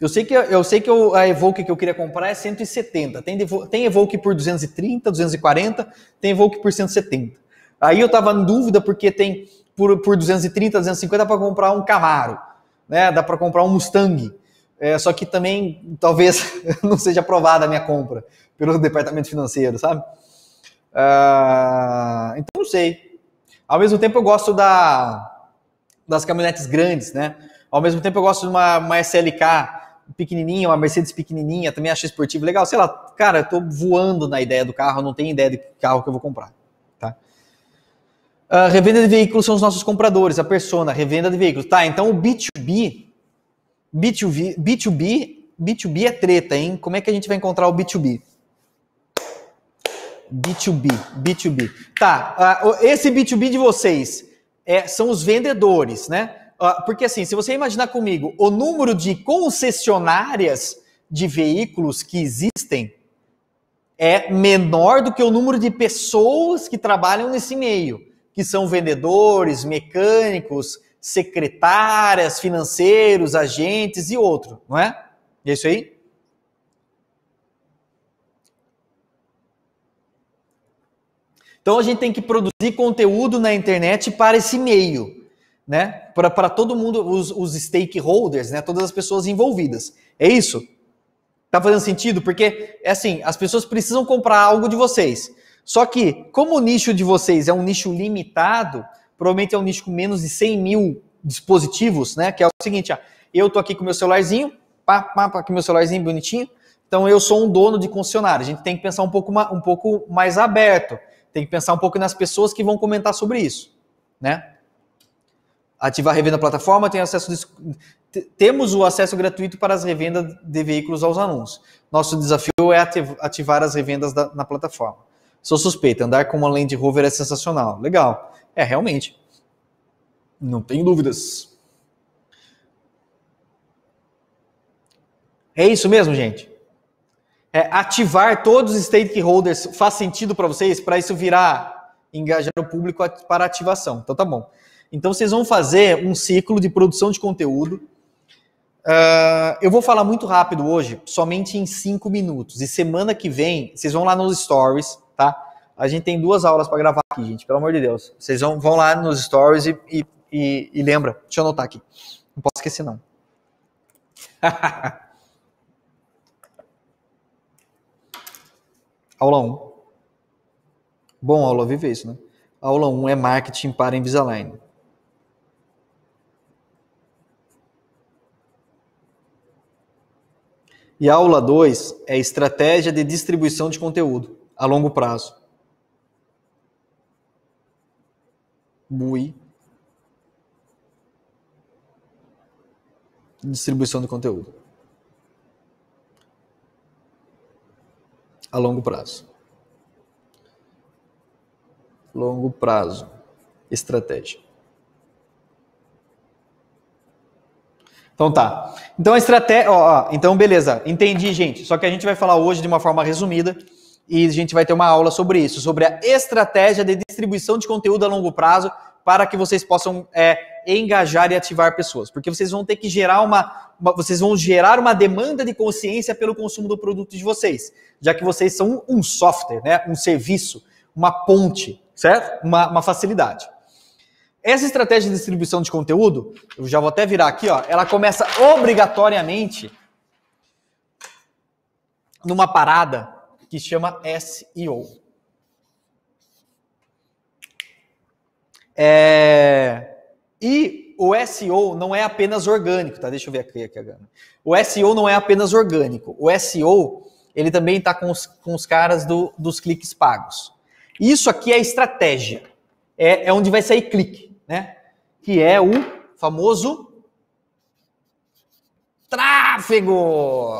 Speaker 1: Eu sei que, eu sei que eu, a Evoque que eu queria comprar é 170. Tem, tem Evoque por 230, 240, tem Evoque por 170. Aí eu estava em dúvida porque tem por, por 230, 250 para comprar um Camaro, né? Dá para comprar um Mustang. É, só que também talvez [laughs] não seja aprovada a minha compra pelo departamento financeiro, sabe? Uh, então não sei. Ao mesmo tempo eu gosto da, das caminhonetes grandes, né? Ao mesmo tempo eu gosto de uma, uma SLK pequenininha, uma Mercedes pequenininha, também achei esportivo legal, sei lá, cara, eu tô voando na ideia do carro, não tenho ideia de que carro que eu vou comprar, tá? Uh, revenda de veículos são os nossos compradores, a persona, revenda de veículos. Tá, então o B2B, B2B, B2B, B2B é treta, hein? Como é que a gente vai encontrar o B2B? B2B, B2B. Tá, uh, esse B2B de vocês é, são os vendedores, né? Porque assim, se você imaginar comigo o número de concessionárias de veículos que existem é menor do que o número de pessoas que trabalham nesse meio, que são vendedores, mecânicos, secretárias, financeiros, agentes e outro, não é? É isso aí? Então a gente tem que produzir conteúdo na internet para esse meio né? Para todo mundo, os, os stakeholders, né? Todas as pessoas envolvidas. É isso? Tá fazendo sentido? Porque, é assim, as pessoas precisam comprar algo de vocês. Só que, como o nicho de vocês é um nicho limitado, provavelmente é um nicho com menos de 100 mil dispositivos, né? Que é o seguinte, ó, eu tô aqui com meu celularzinho, pá, pá, pá, aqui meu celularzinho bonitinho, então eu sou um dono de concessionário. A gente tem que pensar um pouco, um pouco mais aberto, tem que pensar um pouco nas pessoas que vão comentar sobre isso, né? ativar a revenda plataforma, tem acesso temos o acesso gratuito para as revendas de veículos aos anúncios. Nosso desafio é ativar as revendas da, na plataforma. Sou suspeita, andar com uma Land Rover é sensacional. Legal. É, realmente. Não tenho dúvidas. É isso mesmo, gente. É ativar todos os stakeholders faz sentido para vocês, para isso virar engajar o público para ativação. Então tá bom. Então vocês vão fazer um ciclo de produção de conteúdo. Uh, eu vou falar muito rápido hoje, somente em cinco minutos. E semana que vem, vocês vão lá nos stories, tá? A gente tem duas aulas para gravar aqui, gente, pelo amor de Deus. Vocês vão, vão lá nos stories e, e, e, e lembra. Deixa eu anotar aqui. Não posso esquecer, não. [laughs] aula 1. Um. Bom, aula viver isso, né? Aula 1 um é marketing para Invisalign. E a aula 2 é estratégia de distribuição de conteúdo a longo prazo. Bui. Distribuição de conteúdo. A longo prazo. Longo prazo. Estratégia. Então tá. Então a estratégia. Ó, ó, então, beleza. Entendi, gente. Só que a gente vai falar hoje de uma forma resumida e a gente vai ter uma aula sobre isso, sobre a estratégia de distribuição de conteúdo a longo prazo para que vocês possam é, engajar e ativar pessoas. Porque vocês vão ter que gerar uma, uma, Vocês vão gerar uma demanda de consciência pelo consumo do produto de vocês. Já que vocês são um software, né? um serviço, uma ponte, certo? uma, uma facilidade. Essa estratégia de distribuição de conteúdo, eu já vou até virar aqui, ó, ela começa obrigatoriamente numa parada que chama SEO. É... E o SEO não é apenas orgânico, tá? Deixa eu ver aqui, aqui gama. O SEO não é apenas orgânico. O SEO, ele também está com os, com os caras do, dos cliques pagos. Isso aqui é estratégia. É, é onde vai sair clique né? Que é o famoso tráfego.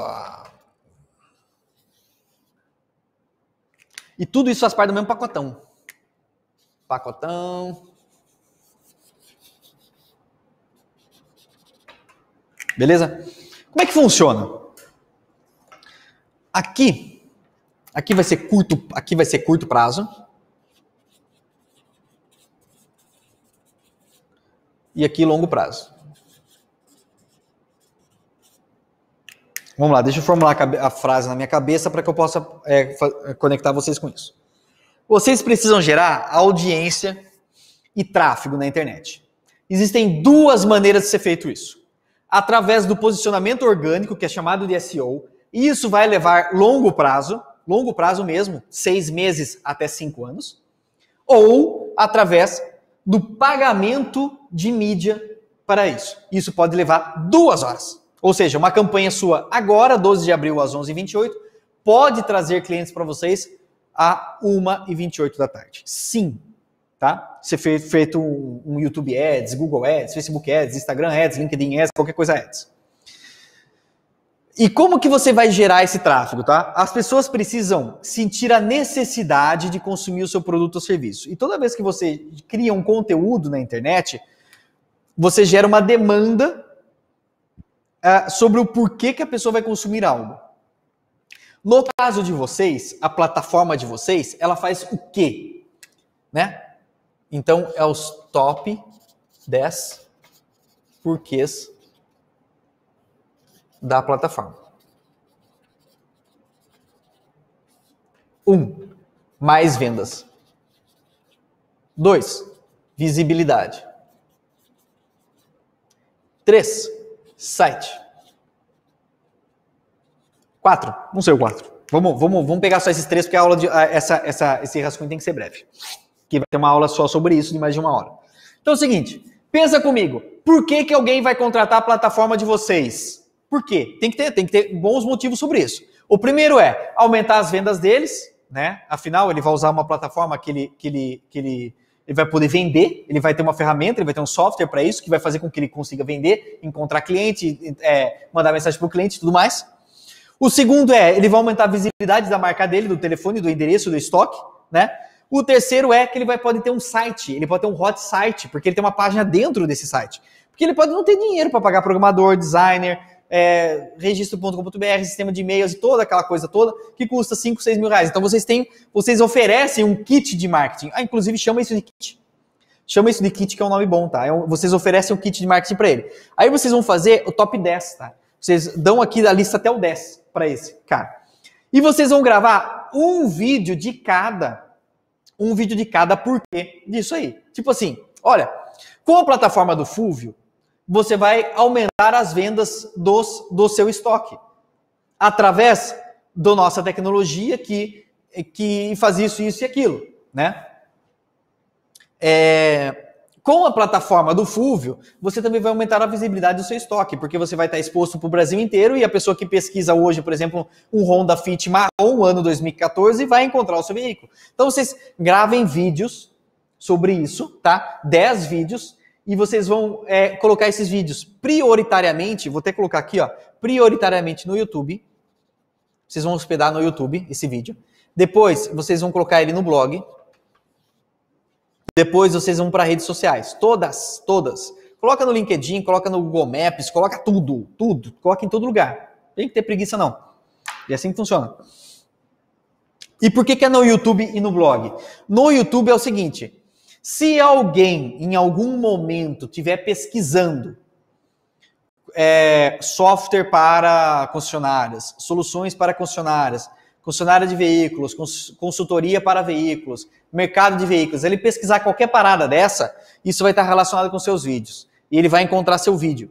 Speaker 1: E tudo isso faz parte do mesmo pacotão. Pacotão. Beleza? Como é que funciona? Aqui, aqui vai ser curto, aqui vai ser curto prazo. e aqui longo prazo. Vamos lá, deixa eu formular a frase na minha cabeça para que eu possa é, é, conectar vocês com isso. Vocês precisam gerar audiência e tráfego na internet. Existem duas maneiras de ser feito isso. Através do posicionamento orgânico, que é chamado de SEO, e isso vai levar longo prazo, longo prazo mesmo, seis meses até cinco anos, ou através do pagamento de mídia para isso. Isso pode levar duas horas. Ou seja, uma campanha sua agora, 12 de abril às 11h28, pode trazer clientes para vocês a 1h28 da tarde. Sim, tá? Você fez feito um, um YouTube Ads, Google Ads, Facebook Ads, Instagram Ads, LinkedIn Ads, qualquer coisa Ads. E como que você vai gerar esse tráfego, tá? As pessoas precisam sentir a necessidade de consumir o seu produto ou serviço. E toda vez que você cria um conteúdo na internet, você gera uma demanda uh, sobre o porquê que a pessoa vai consumir algo. No caso de vocês, a plataforma de vocês, ela faz o quê? Né? Então, é os top 10 porquês da plataforma. Um, mais vendas. Dois, Visibilidade. Três, Site. Quatro, Não sei o quatro. Vamos, vamos, vamos pegar só esses três, porque a aula de, essa, essa, esse rascunho tem que ser breve. Que vai ter uma aula só sobre isso de mais de uma hora. Então é o seguinte, pensa comigo. Por que, que alguém vai contratar a plataforma de vocês? Por quê? Tem que ter, tem que ter bons motivos sobre isso. O primeiro é aumentar as vendas deles, né? Afinal, ele vai usar uma plataforma que ele, que ele, que ele, ele vai poder vender, ele vai ter uma ferramenta, ele vai ter um software para isso, que vai fazer com que ele consiga vender, encontrar cliente, é, mandar mensagem para o cliente e tudo mais. O segundo é, ele vai aumentar a visibilidade da marca dele, do telefone, do endereço, do estoque, né? O terceiro é que ele vai poder ter um site, ele pode ter um hot site, porque ele tem uma página dentro desse site. Porque ele pode não ter dinheiro para pagar programador, designer, é, registro.com.br, sistema de e-mails e toda aquela coisa toda, que custa 5, 6 mil reais. Então vocês têm, vocês oferecem um kit de marketing. Ah, inclusive chama isso de kit. Chama isso de kit, que é um nome bom, tá? É um, vocês oferecem um kit de marketing para ele. Aí vocês vão fazer o top 10, tá? Vocês dão aqui da lista até o 10 para esse cara. E vocês vão gravar um vídeo de cada, um vídeo de cada porquê disso aí. Tipo assim, olha, com a plataforma do Fúvio, você vai aumentar as vendas dos, do seu estoque através da nossa tecnologia que, que faz isso, isso e aquilo, né? É, com a plataforma do Fulvio, você também vai aumentar a visibilidade do seu estoque, porque você vai estar exposto para o Brasil inteiro e a pessoa que pesquisa hoje, por exemplo, um Honda Fit marrom, ano 2014, vai encontrar o seu veículo. Então, vocês gravem vídeos sobre isso, tá? 10 vídeos e vocês vão é, colocar esses vídeos prioritariamente, vou até colocar aqui, ó, prioritariamente no YouTube. Vocês vão hospedar no YouTube esse vídeo. Depois, vocês vão colocar ele no blog. Depois, vocês vão para redes sociais. Todas, todas. Coloca no LinkedIn, coloca no Google Maps, coloca tudo, tudo. Coloca em todo lugar. Tem que ter preguiça, não. E é assim que funciona. E por que, que é no YouTube e no blog? No YouTube é o seguinte: se alguém, em algum momento, tiver pesquisando é, software para concessionárias, soluções para concessionárias, concessionária de veículos, consultoria para veículos, mercado de veículos, ele pesquisar qualquer parada dessa, isso vai estar relacionado com seus vídeos. E ele vai encontrar seu vídeo.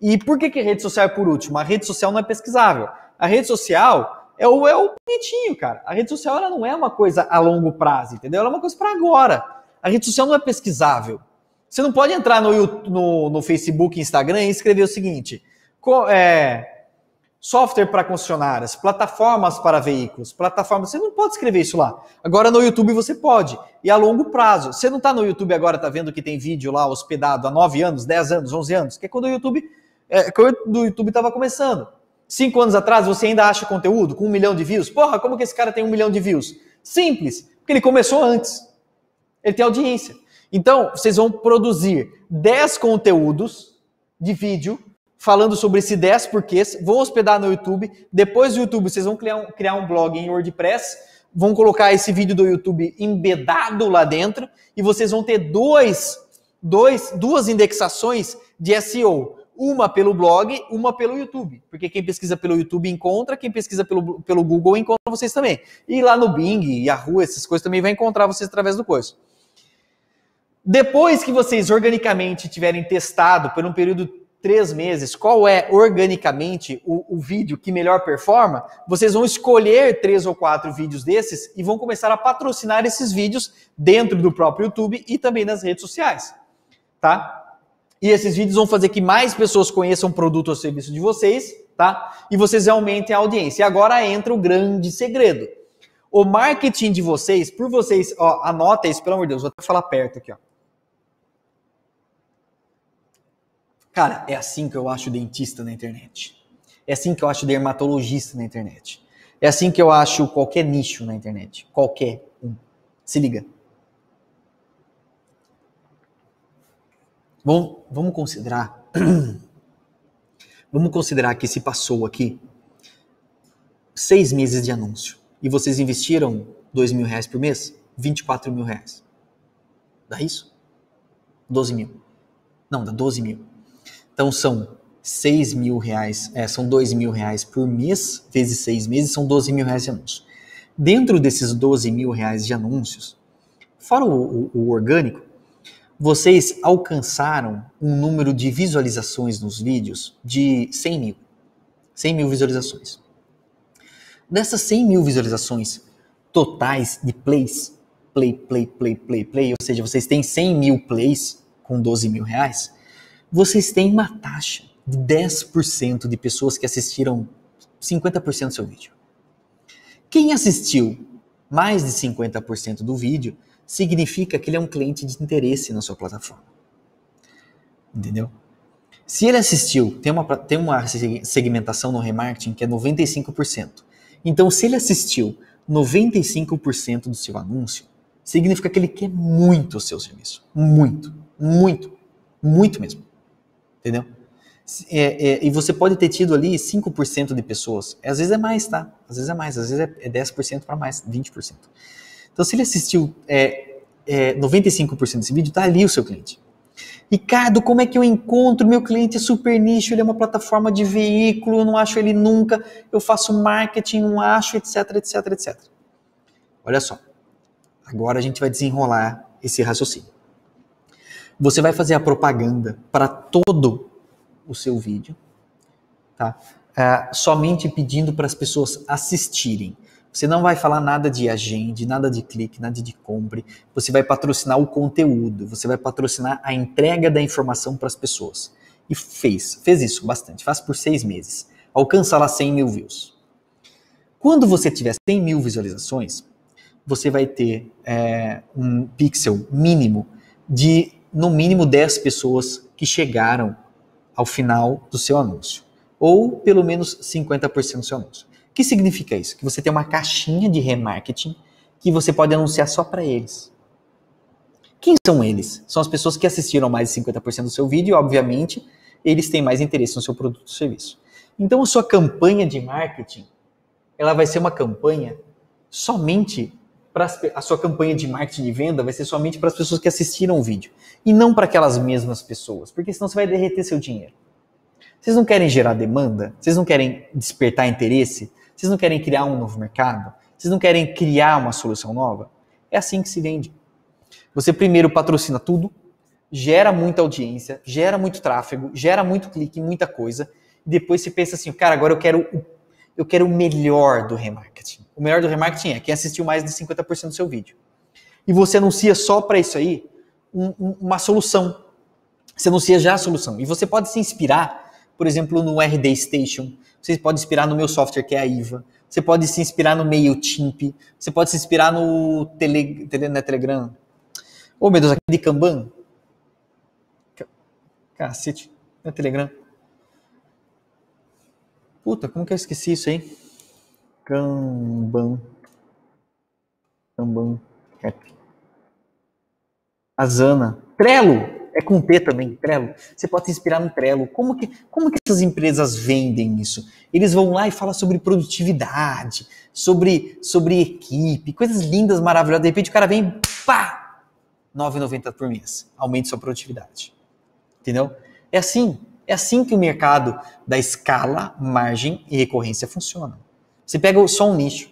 Speaker 1: E por que, que rede social é por último? A rede social não é pesquisável. A rede social é o, é o bonitinho, cara. A rede social ela não é uma coisa a longo prazo, entendeu? Ela é uma coisa para agora. A rede social não é pesquisável. Você não pode entrar no, no, no Facebook, Instagram e escrever o seguinte: é, software para concessionárias, plataformas para veículos, plataformas. Você não pode escrever isso lá. Agora no YouTube você pode, e a longo prazo. Você não está no YouTube agora, está vendo que tem vídeo lá hospedado há 9 anos, 10 anos, 11 anos, que é quando o YouTube é, quando o YouTube estava começando. Cinco anos atrás você ainda acha conteúdo com um milhão de views? Porra, como que esse cara tem um milhão de views? Simples, porque ele começou antes. Ele tem audiência. Então, vocês vão produzir 10 conteúdos de vídeo falando sobre esses 10 porquês, vão hospedar no YouTube, depois do YouTube vocês vão criar um, criar um blog em WordPress, vão colocar esse vídeo do YouTube embedado lá dentro e vocês vão ter dois, dois, duas indexações de SEO. Uma pelo blog, uma pelo YouTube. Porque quem pesquisa pelo YouTube encontra, quem pesquisa pelo, pelo Google encontra vocês também. E lá no Bing, Yahoo, essas coisas também vai encontrar vocês através do curso. Depois que vocês organicamente tiverem testado por um período de três meses qual é organicamente o, o vídeo que melhor performa, vocês vão escolher três ou quatro vídeos desses e vão começar a patrocinar esses vídeos dentro do próprio YouTube e também nas redes sociais, tá? E esses vídeos vão fazer que mais pessoas conheçam o produto ou serviço de vocês, tá? E vocês aumentem a audiência. E agora entra o grande segredo. O marketing de vocês, por vocês, ó, anota isso, pelo amor de Deus, vou até falar perto aqui, ó. Cara, é assim que eu acho dentista na internet. É assim que eu acho dermatologista na internet. É assim que eu acho qualquer nicho na internet. Qualquer um. Se liga. Bom, vamos considerar. [clears throat] vamos considerar que se passou aqui seis meses de anúncio e vocês investiram dois mil reais por mês, 24 mil reais. Dá isso? 12 mil. Não, dá 12 mil. Então são 6 mil reais, é, são 2 mil reais por mês, vezes 6 meses, são 12 mil reais de anúncios. Dentro desses 12 mil reais de anúncios, fora o, o, o orgânico, vocês alcançaram um número de visualizações nos vídeos de 100 mil. 100 mil visualizações. Dessas 100 mil visualizações totais de plays, play, play, play, play, play, ou seja, vocês têm 100 mil plays com 12 mil reais, vocês têm uma taxa de 10% de pessoas que assistiram 50% do seu vídeo. Quem assistiu mais de 50% do vídeo significa que ele é um cliente de interesse na sua plataforma. Entendeu? Se ele assistiu, tem uma, tem uma segmentação no remarketing que é 95%. Então, se ele assistiu 95% do seu anúncio, significa que ele quer muito o seu serviço. Muito, muito, muito mesmo entendeu? É, é, e você pode ter tido ali 5% de pessoas. Às vezes é mais, tá? Às vezes é mais, às vezes é, 10% é para mais, 20%. Então, se ele assistiu é, é, 95% desse vídeo, tá ali o seu cliente. Ricardo, como é que eu encontro? Meu cliente é super nicho, ele é uma plataforma de veículo, eu não acho ele nunca, eu faço marketing, não acho, etc, etc, etc. Olha só, agora a gente vai desenrolar esse raciocínio. Você vai fazer a propaganda para todo o seu vídeo, tá? É, somente pedindo para as pessoas assistirem. Você não vai falar nada de agende, nada de clique, nada de compre. Você vai patrocinar o conteúdo, você vai patrocinar a entrega da informação para as pessoas. E fez, fez isso bastante, faz por seis meses. Alcança lá 100 mil views. Quando você tiver 100 mil visualizações, você vai ter é, um pixel mínimo de no mínimo 10 pessoas que chegaram ao final do seu anúncio, ou pelo menos 50% do seu anúncio. O que significa isso? Que você tem uma caixinha de remarketing que você pode anunciar só para eles. Quem são eles? São as pessoas que assistiram mais de 50% do seu vídeo e, obviamente, eles têm mais interesse no seu produto ou serviço. Então, a sua campanha de marketing, ela vai ser uma campanha somente para a sua campanha de marketing de venda vai ser somente para as pessoas que assistiram o vídeo e não para aquelas mesmas pessoas, porque senão você vai derreter seu dinheiro. Vocês não querem gerar demanda? Vocês não querem despertar interesse? Vocês não querem criar um novo mercado? Vocês não querem criar uma solução nova? É assim que se vende. Você primeiro patrocina tudo, gera muita audiência, gera muito tráfego, gera muito clique, muita coisa. E depois você pensa assim, cara, agora eu quero o, eu quero o melhor do remarketing. O melhor do remarketing é quem assistiu mais de 50% do seu vídeo. E você anuncia só para isso aí, um, uma solução. Você anuncia já a solução. E você pode se inspirar, por exemplo, no RD Station. Você pode inspirar no meu software, que é a IVA. Você pode se inspirar no MailChimp. Você pode se inspirar no tele, tele, né, Telegram. Ô, oh, meu Deus, aqui de Kanban. Cacete. É Telegram. Puta, como que eu esqueci isso aí? Kanban. Kanban. App. A Zana, Trello, é com T também, Trello. Você pode se inspirar no Trello. Como que, como que essas empresas vendem isso? Eles vão lá e falam sobre produtividade, sobre, sobre equipe, coisas lindas, maravilhosas. De repente o cara vem, pá! 9,90 por mês. Aumente sua produtividade. Entendeu? É assim. É assim que o mercado da escala, margem e recorrência funciona. Você pega só um nicho.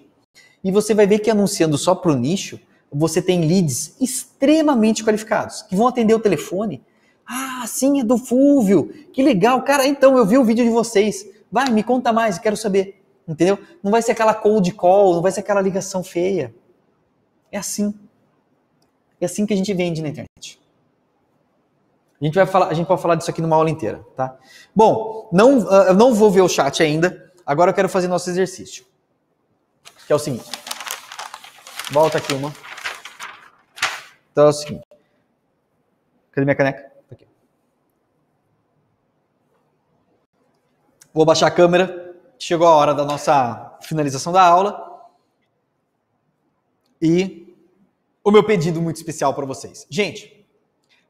Speaker 1: E você vai ver que anunciando só para o nicho, você tem leads extremamente qualificados, que vão atender o telefone. Ah, sim, é do Fulvio. Que legal, cara. Então, eu vi o vídeo de vocês. Vai, me conta mais, quero saber. Entendeu? Não vai ser aquela cold call, não vai ser aquela ligação feia. É assim. É assim que a gente vende na internet. A gente, vai falar, a gente pode falar disso aqui numa aula inteira, tá? Bom, não, ah, não vou ver o chat ainda. Agora eu quero fazer nosso exercício. Que é o seguinte. Volta aqui uma. Então é o seguinte. Cadê minha caneca? Tá aqui. Vou baixar a câmera. Chegou a hora da nossa finalização da aula. E o meu pedido muito especial para vocês. Gente,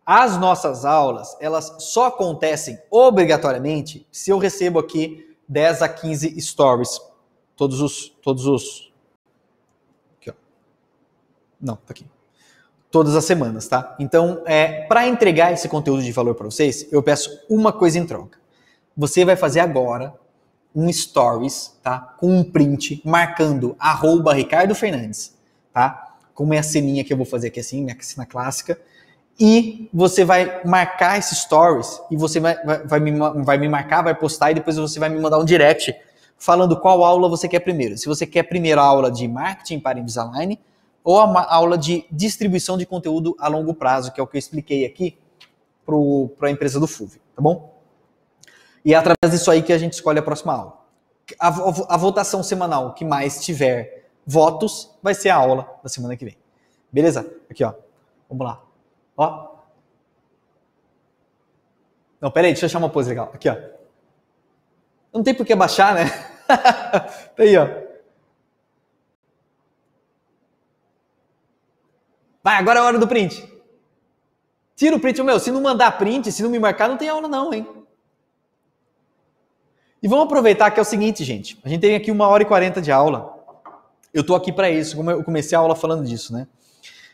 Speaker 1: as nossas aulas, elas só acontecem obrigatoriamente se eu recebo aqui 10 a 15 stories. Todos os. Todos os. Aqui, ó. Não, tá aqui todas as semanas, tá? Então, é, para entregar esse conteúdo de valor para vocês, eu peço uma coisa em troca. Você vai fazer agora um stories, tá? Com um print marcando arroba Ricardo Fernandes, tá? Como é a ceninha que eu vou fazer aqui assim, minha né? cena clássica. E você vai marcar esse stories e você vai, vai, vai, me, vai me marcar, vai postar e depois você vai me mandar um direct falando qual aula você quer primeiro. Se você quer primeiro a aula de marketing para Invisalign, ou uma aula de distribuição de conteúdo a longo prazo, que é o que eu expliquei aqui para a empresa do FUV, tá bom? E é através disso aí que a gente escolhe a próxima aula. A, a, a votação semanal que mais tiver votos vai ser a aula da semana que vem. Beleza? Aqui, ó. Vamos lá. Ó. Não, peraí, deixa eu achar uma pose legal. Aqui, ó. Não tem por que baixar, né? [laughs] tá aí, ó. Vai, agora é a hora do print. Tira o print. Meu, se não mandar print, se não me marcar, não tem aula não, hein? E vamos aproveitar que é o seguinte, gente. A gente tem aqui uma hora e quarenta de aula. Eu tô aqui para isso, como eu comecei a aula falando disso, né?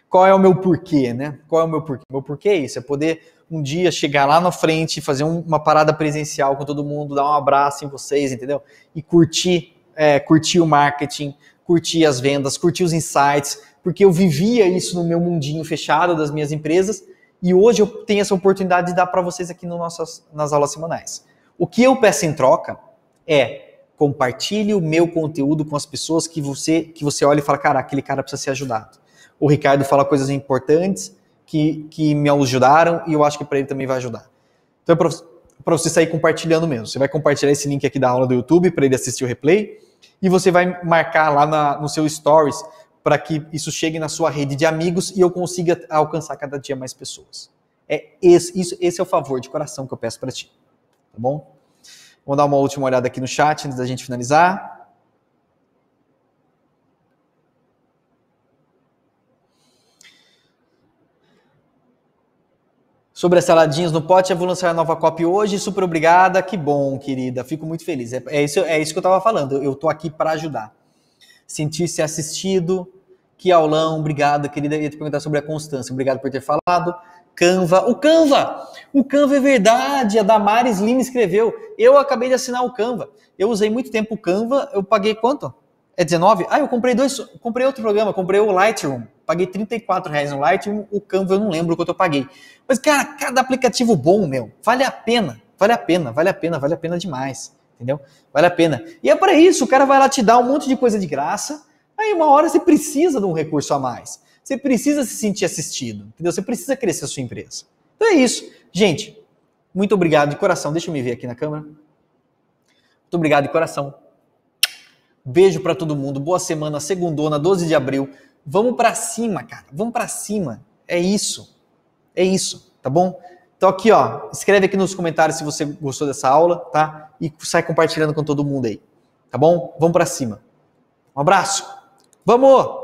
Speaker 1: Qual é o meu porquê, né? Qual é o meu porquê? Meu porquê é isso, é poder um dia chegar lá na frente, fazer um, uma parada presencial com todo mundo, dar um abraço em vocês, entendeu? E curtir, é, curtir o marketing, curtir as vendas, curtir os insights, porque eu vivia isso no meu mundinho fechado das minhas empresas e hoje eu tenho essa oportunidade de dar para vocês aqui no nossas, nas aulas semanais. O que eu peço em troca é compartilhe o meu conteúdo com as pessoas que você que você olha e fala, cara, aquele cara precisa ser ajudado. O Ricardo fala coisas importantes que, que me ajudaram e eu acho que para ele também vai ajudar. Então é para você sair compartilhando mesmo. Você vai compartilhar esse link aqui da aula do YouTube para ele assistir o replay e você vai marcar lá na, no seu stories para que isso chegue na sua rede de amigos e eu consiga alcançar cada dia mais pessoas. É esse, isso, esse é o favor de coração que eu peço para ti. Tá bom? Vamos dar uma última olhada aqui no chat antes da gente finalizar. Sobre as saladinhas no pote, eu vou lançar a nova copy hoje. Super obrigada, que bom, querida. Fico muito feliz. É, é isso, é isso que eu estava falando. Eu estou aqui para ajudar sentir-se assistido. Que aulão, obrigado, querida. Eu ia te perguntar sobre a constância. Obrigado por ter falado. Canva. O Canva! O Canva é verdade! A Damares Lima escreveu. Eu acabei de assinar o Canva. Eu usei muito tempo o Canva. Eu paguei quanto? É 19? Ah, eu comprei dois. Comprei outro programa, comprei o Lightroom. Paguei 34 reais no Lightroom. O Canva eu não lembro quanto eu paguei. Mas, cara, cada aplicativo bom, meu, vale a pena. Vale a pena, vale a pena, vale a pena demais entendeu? Vale a pena. E é para isso, o cara vai lá te dar um monte de coisa de graça, aí uma hora você precisa de um recurso a mais. Você precisa se sentir assistido, entendeu? Você precisa crescer a sua empresa. Então é isso. Gente, muito obrigado de coração. Deixa eu me ver aqui na câmera. Muito obrigado de coração. Beijo para todo mundo. Boa semana, segundona, 12 de abril. Vamos para cima, cara. Vamos para cima. É isso. É isso, tá bom? Então aqui, ó, escreve aqui nos comentários se você gostou dessa aula, tá? E sai compartilhando com todo mundo aí, tá bom? Vamos para cima. Um abraço. Vamos!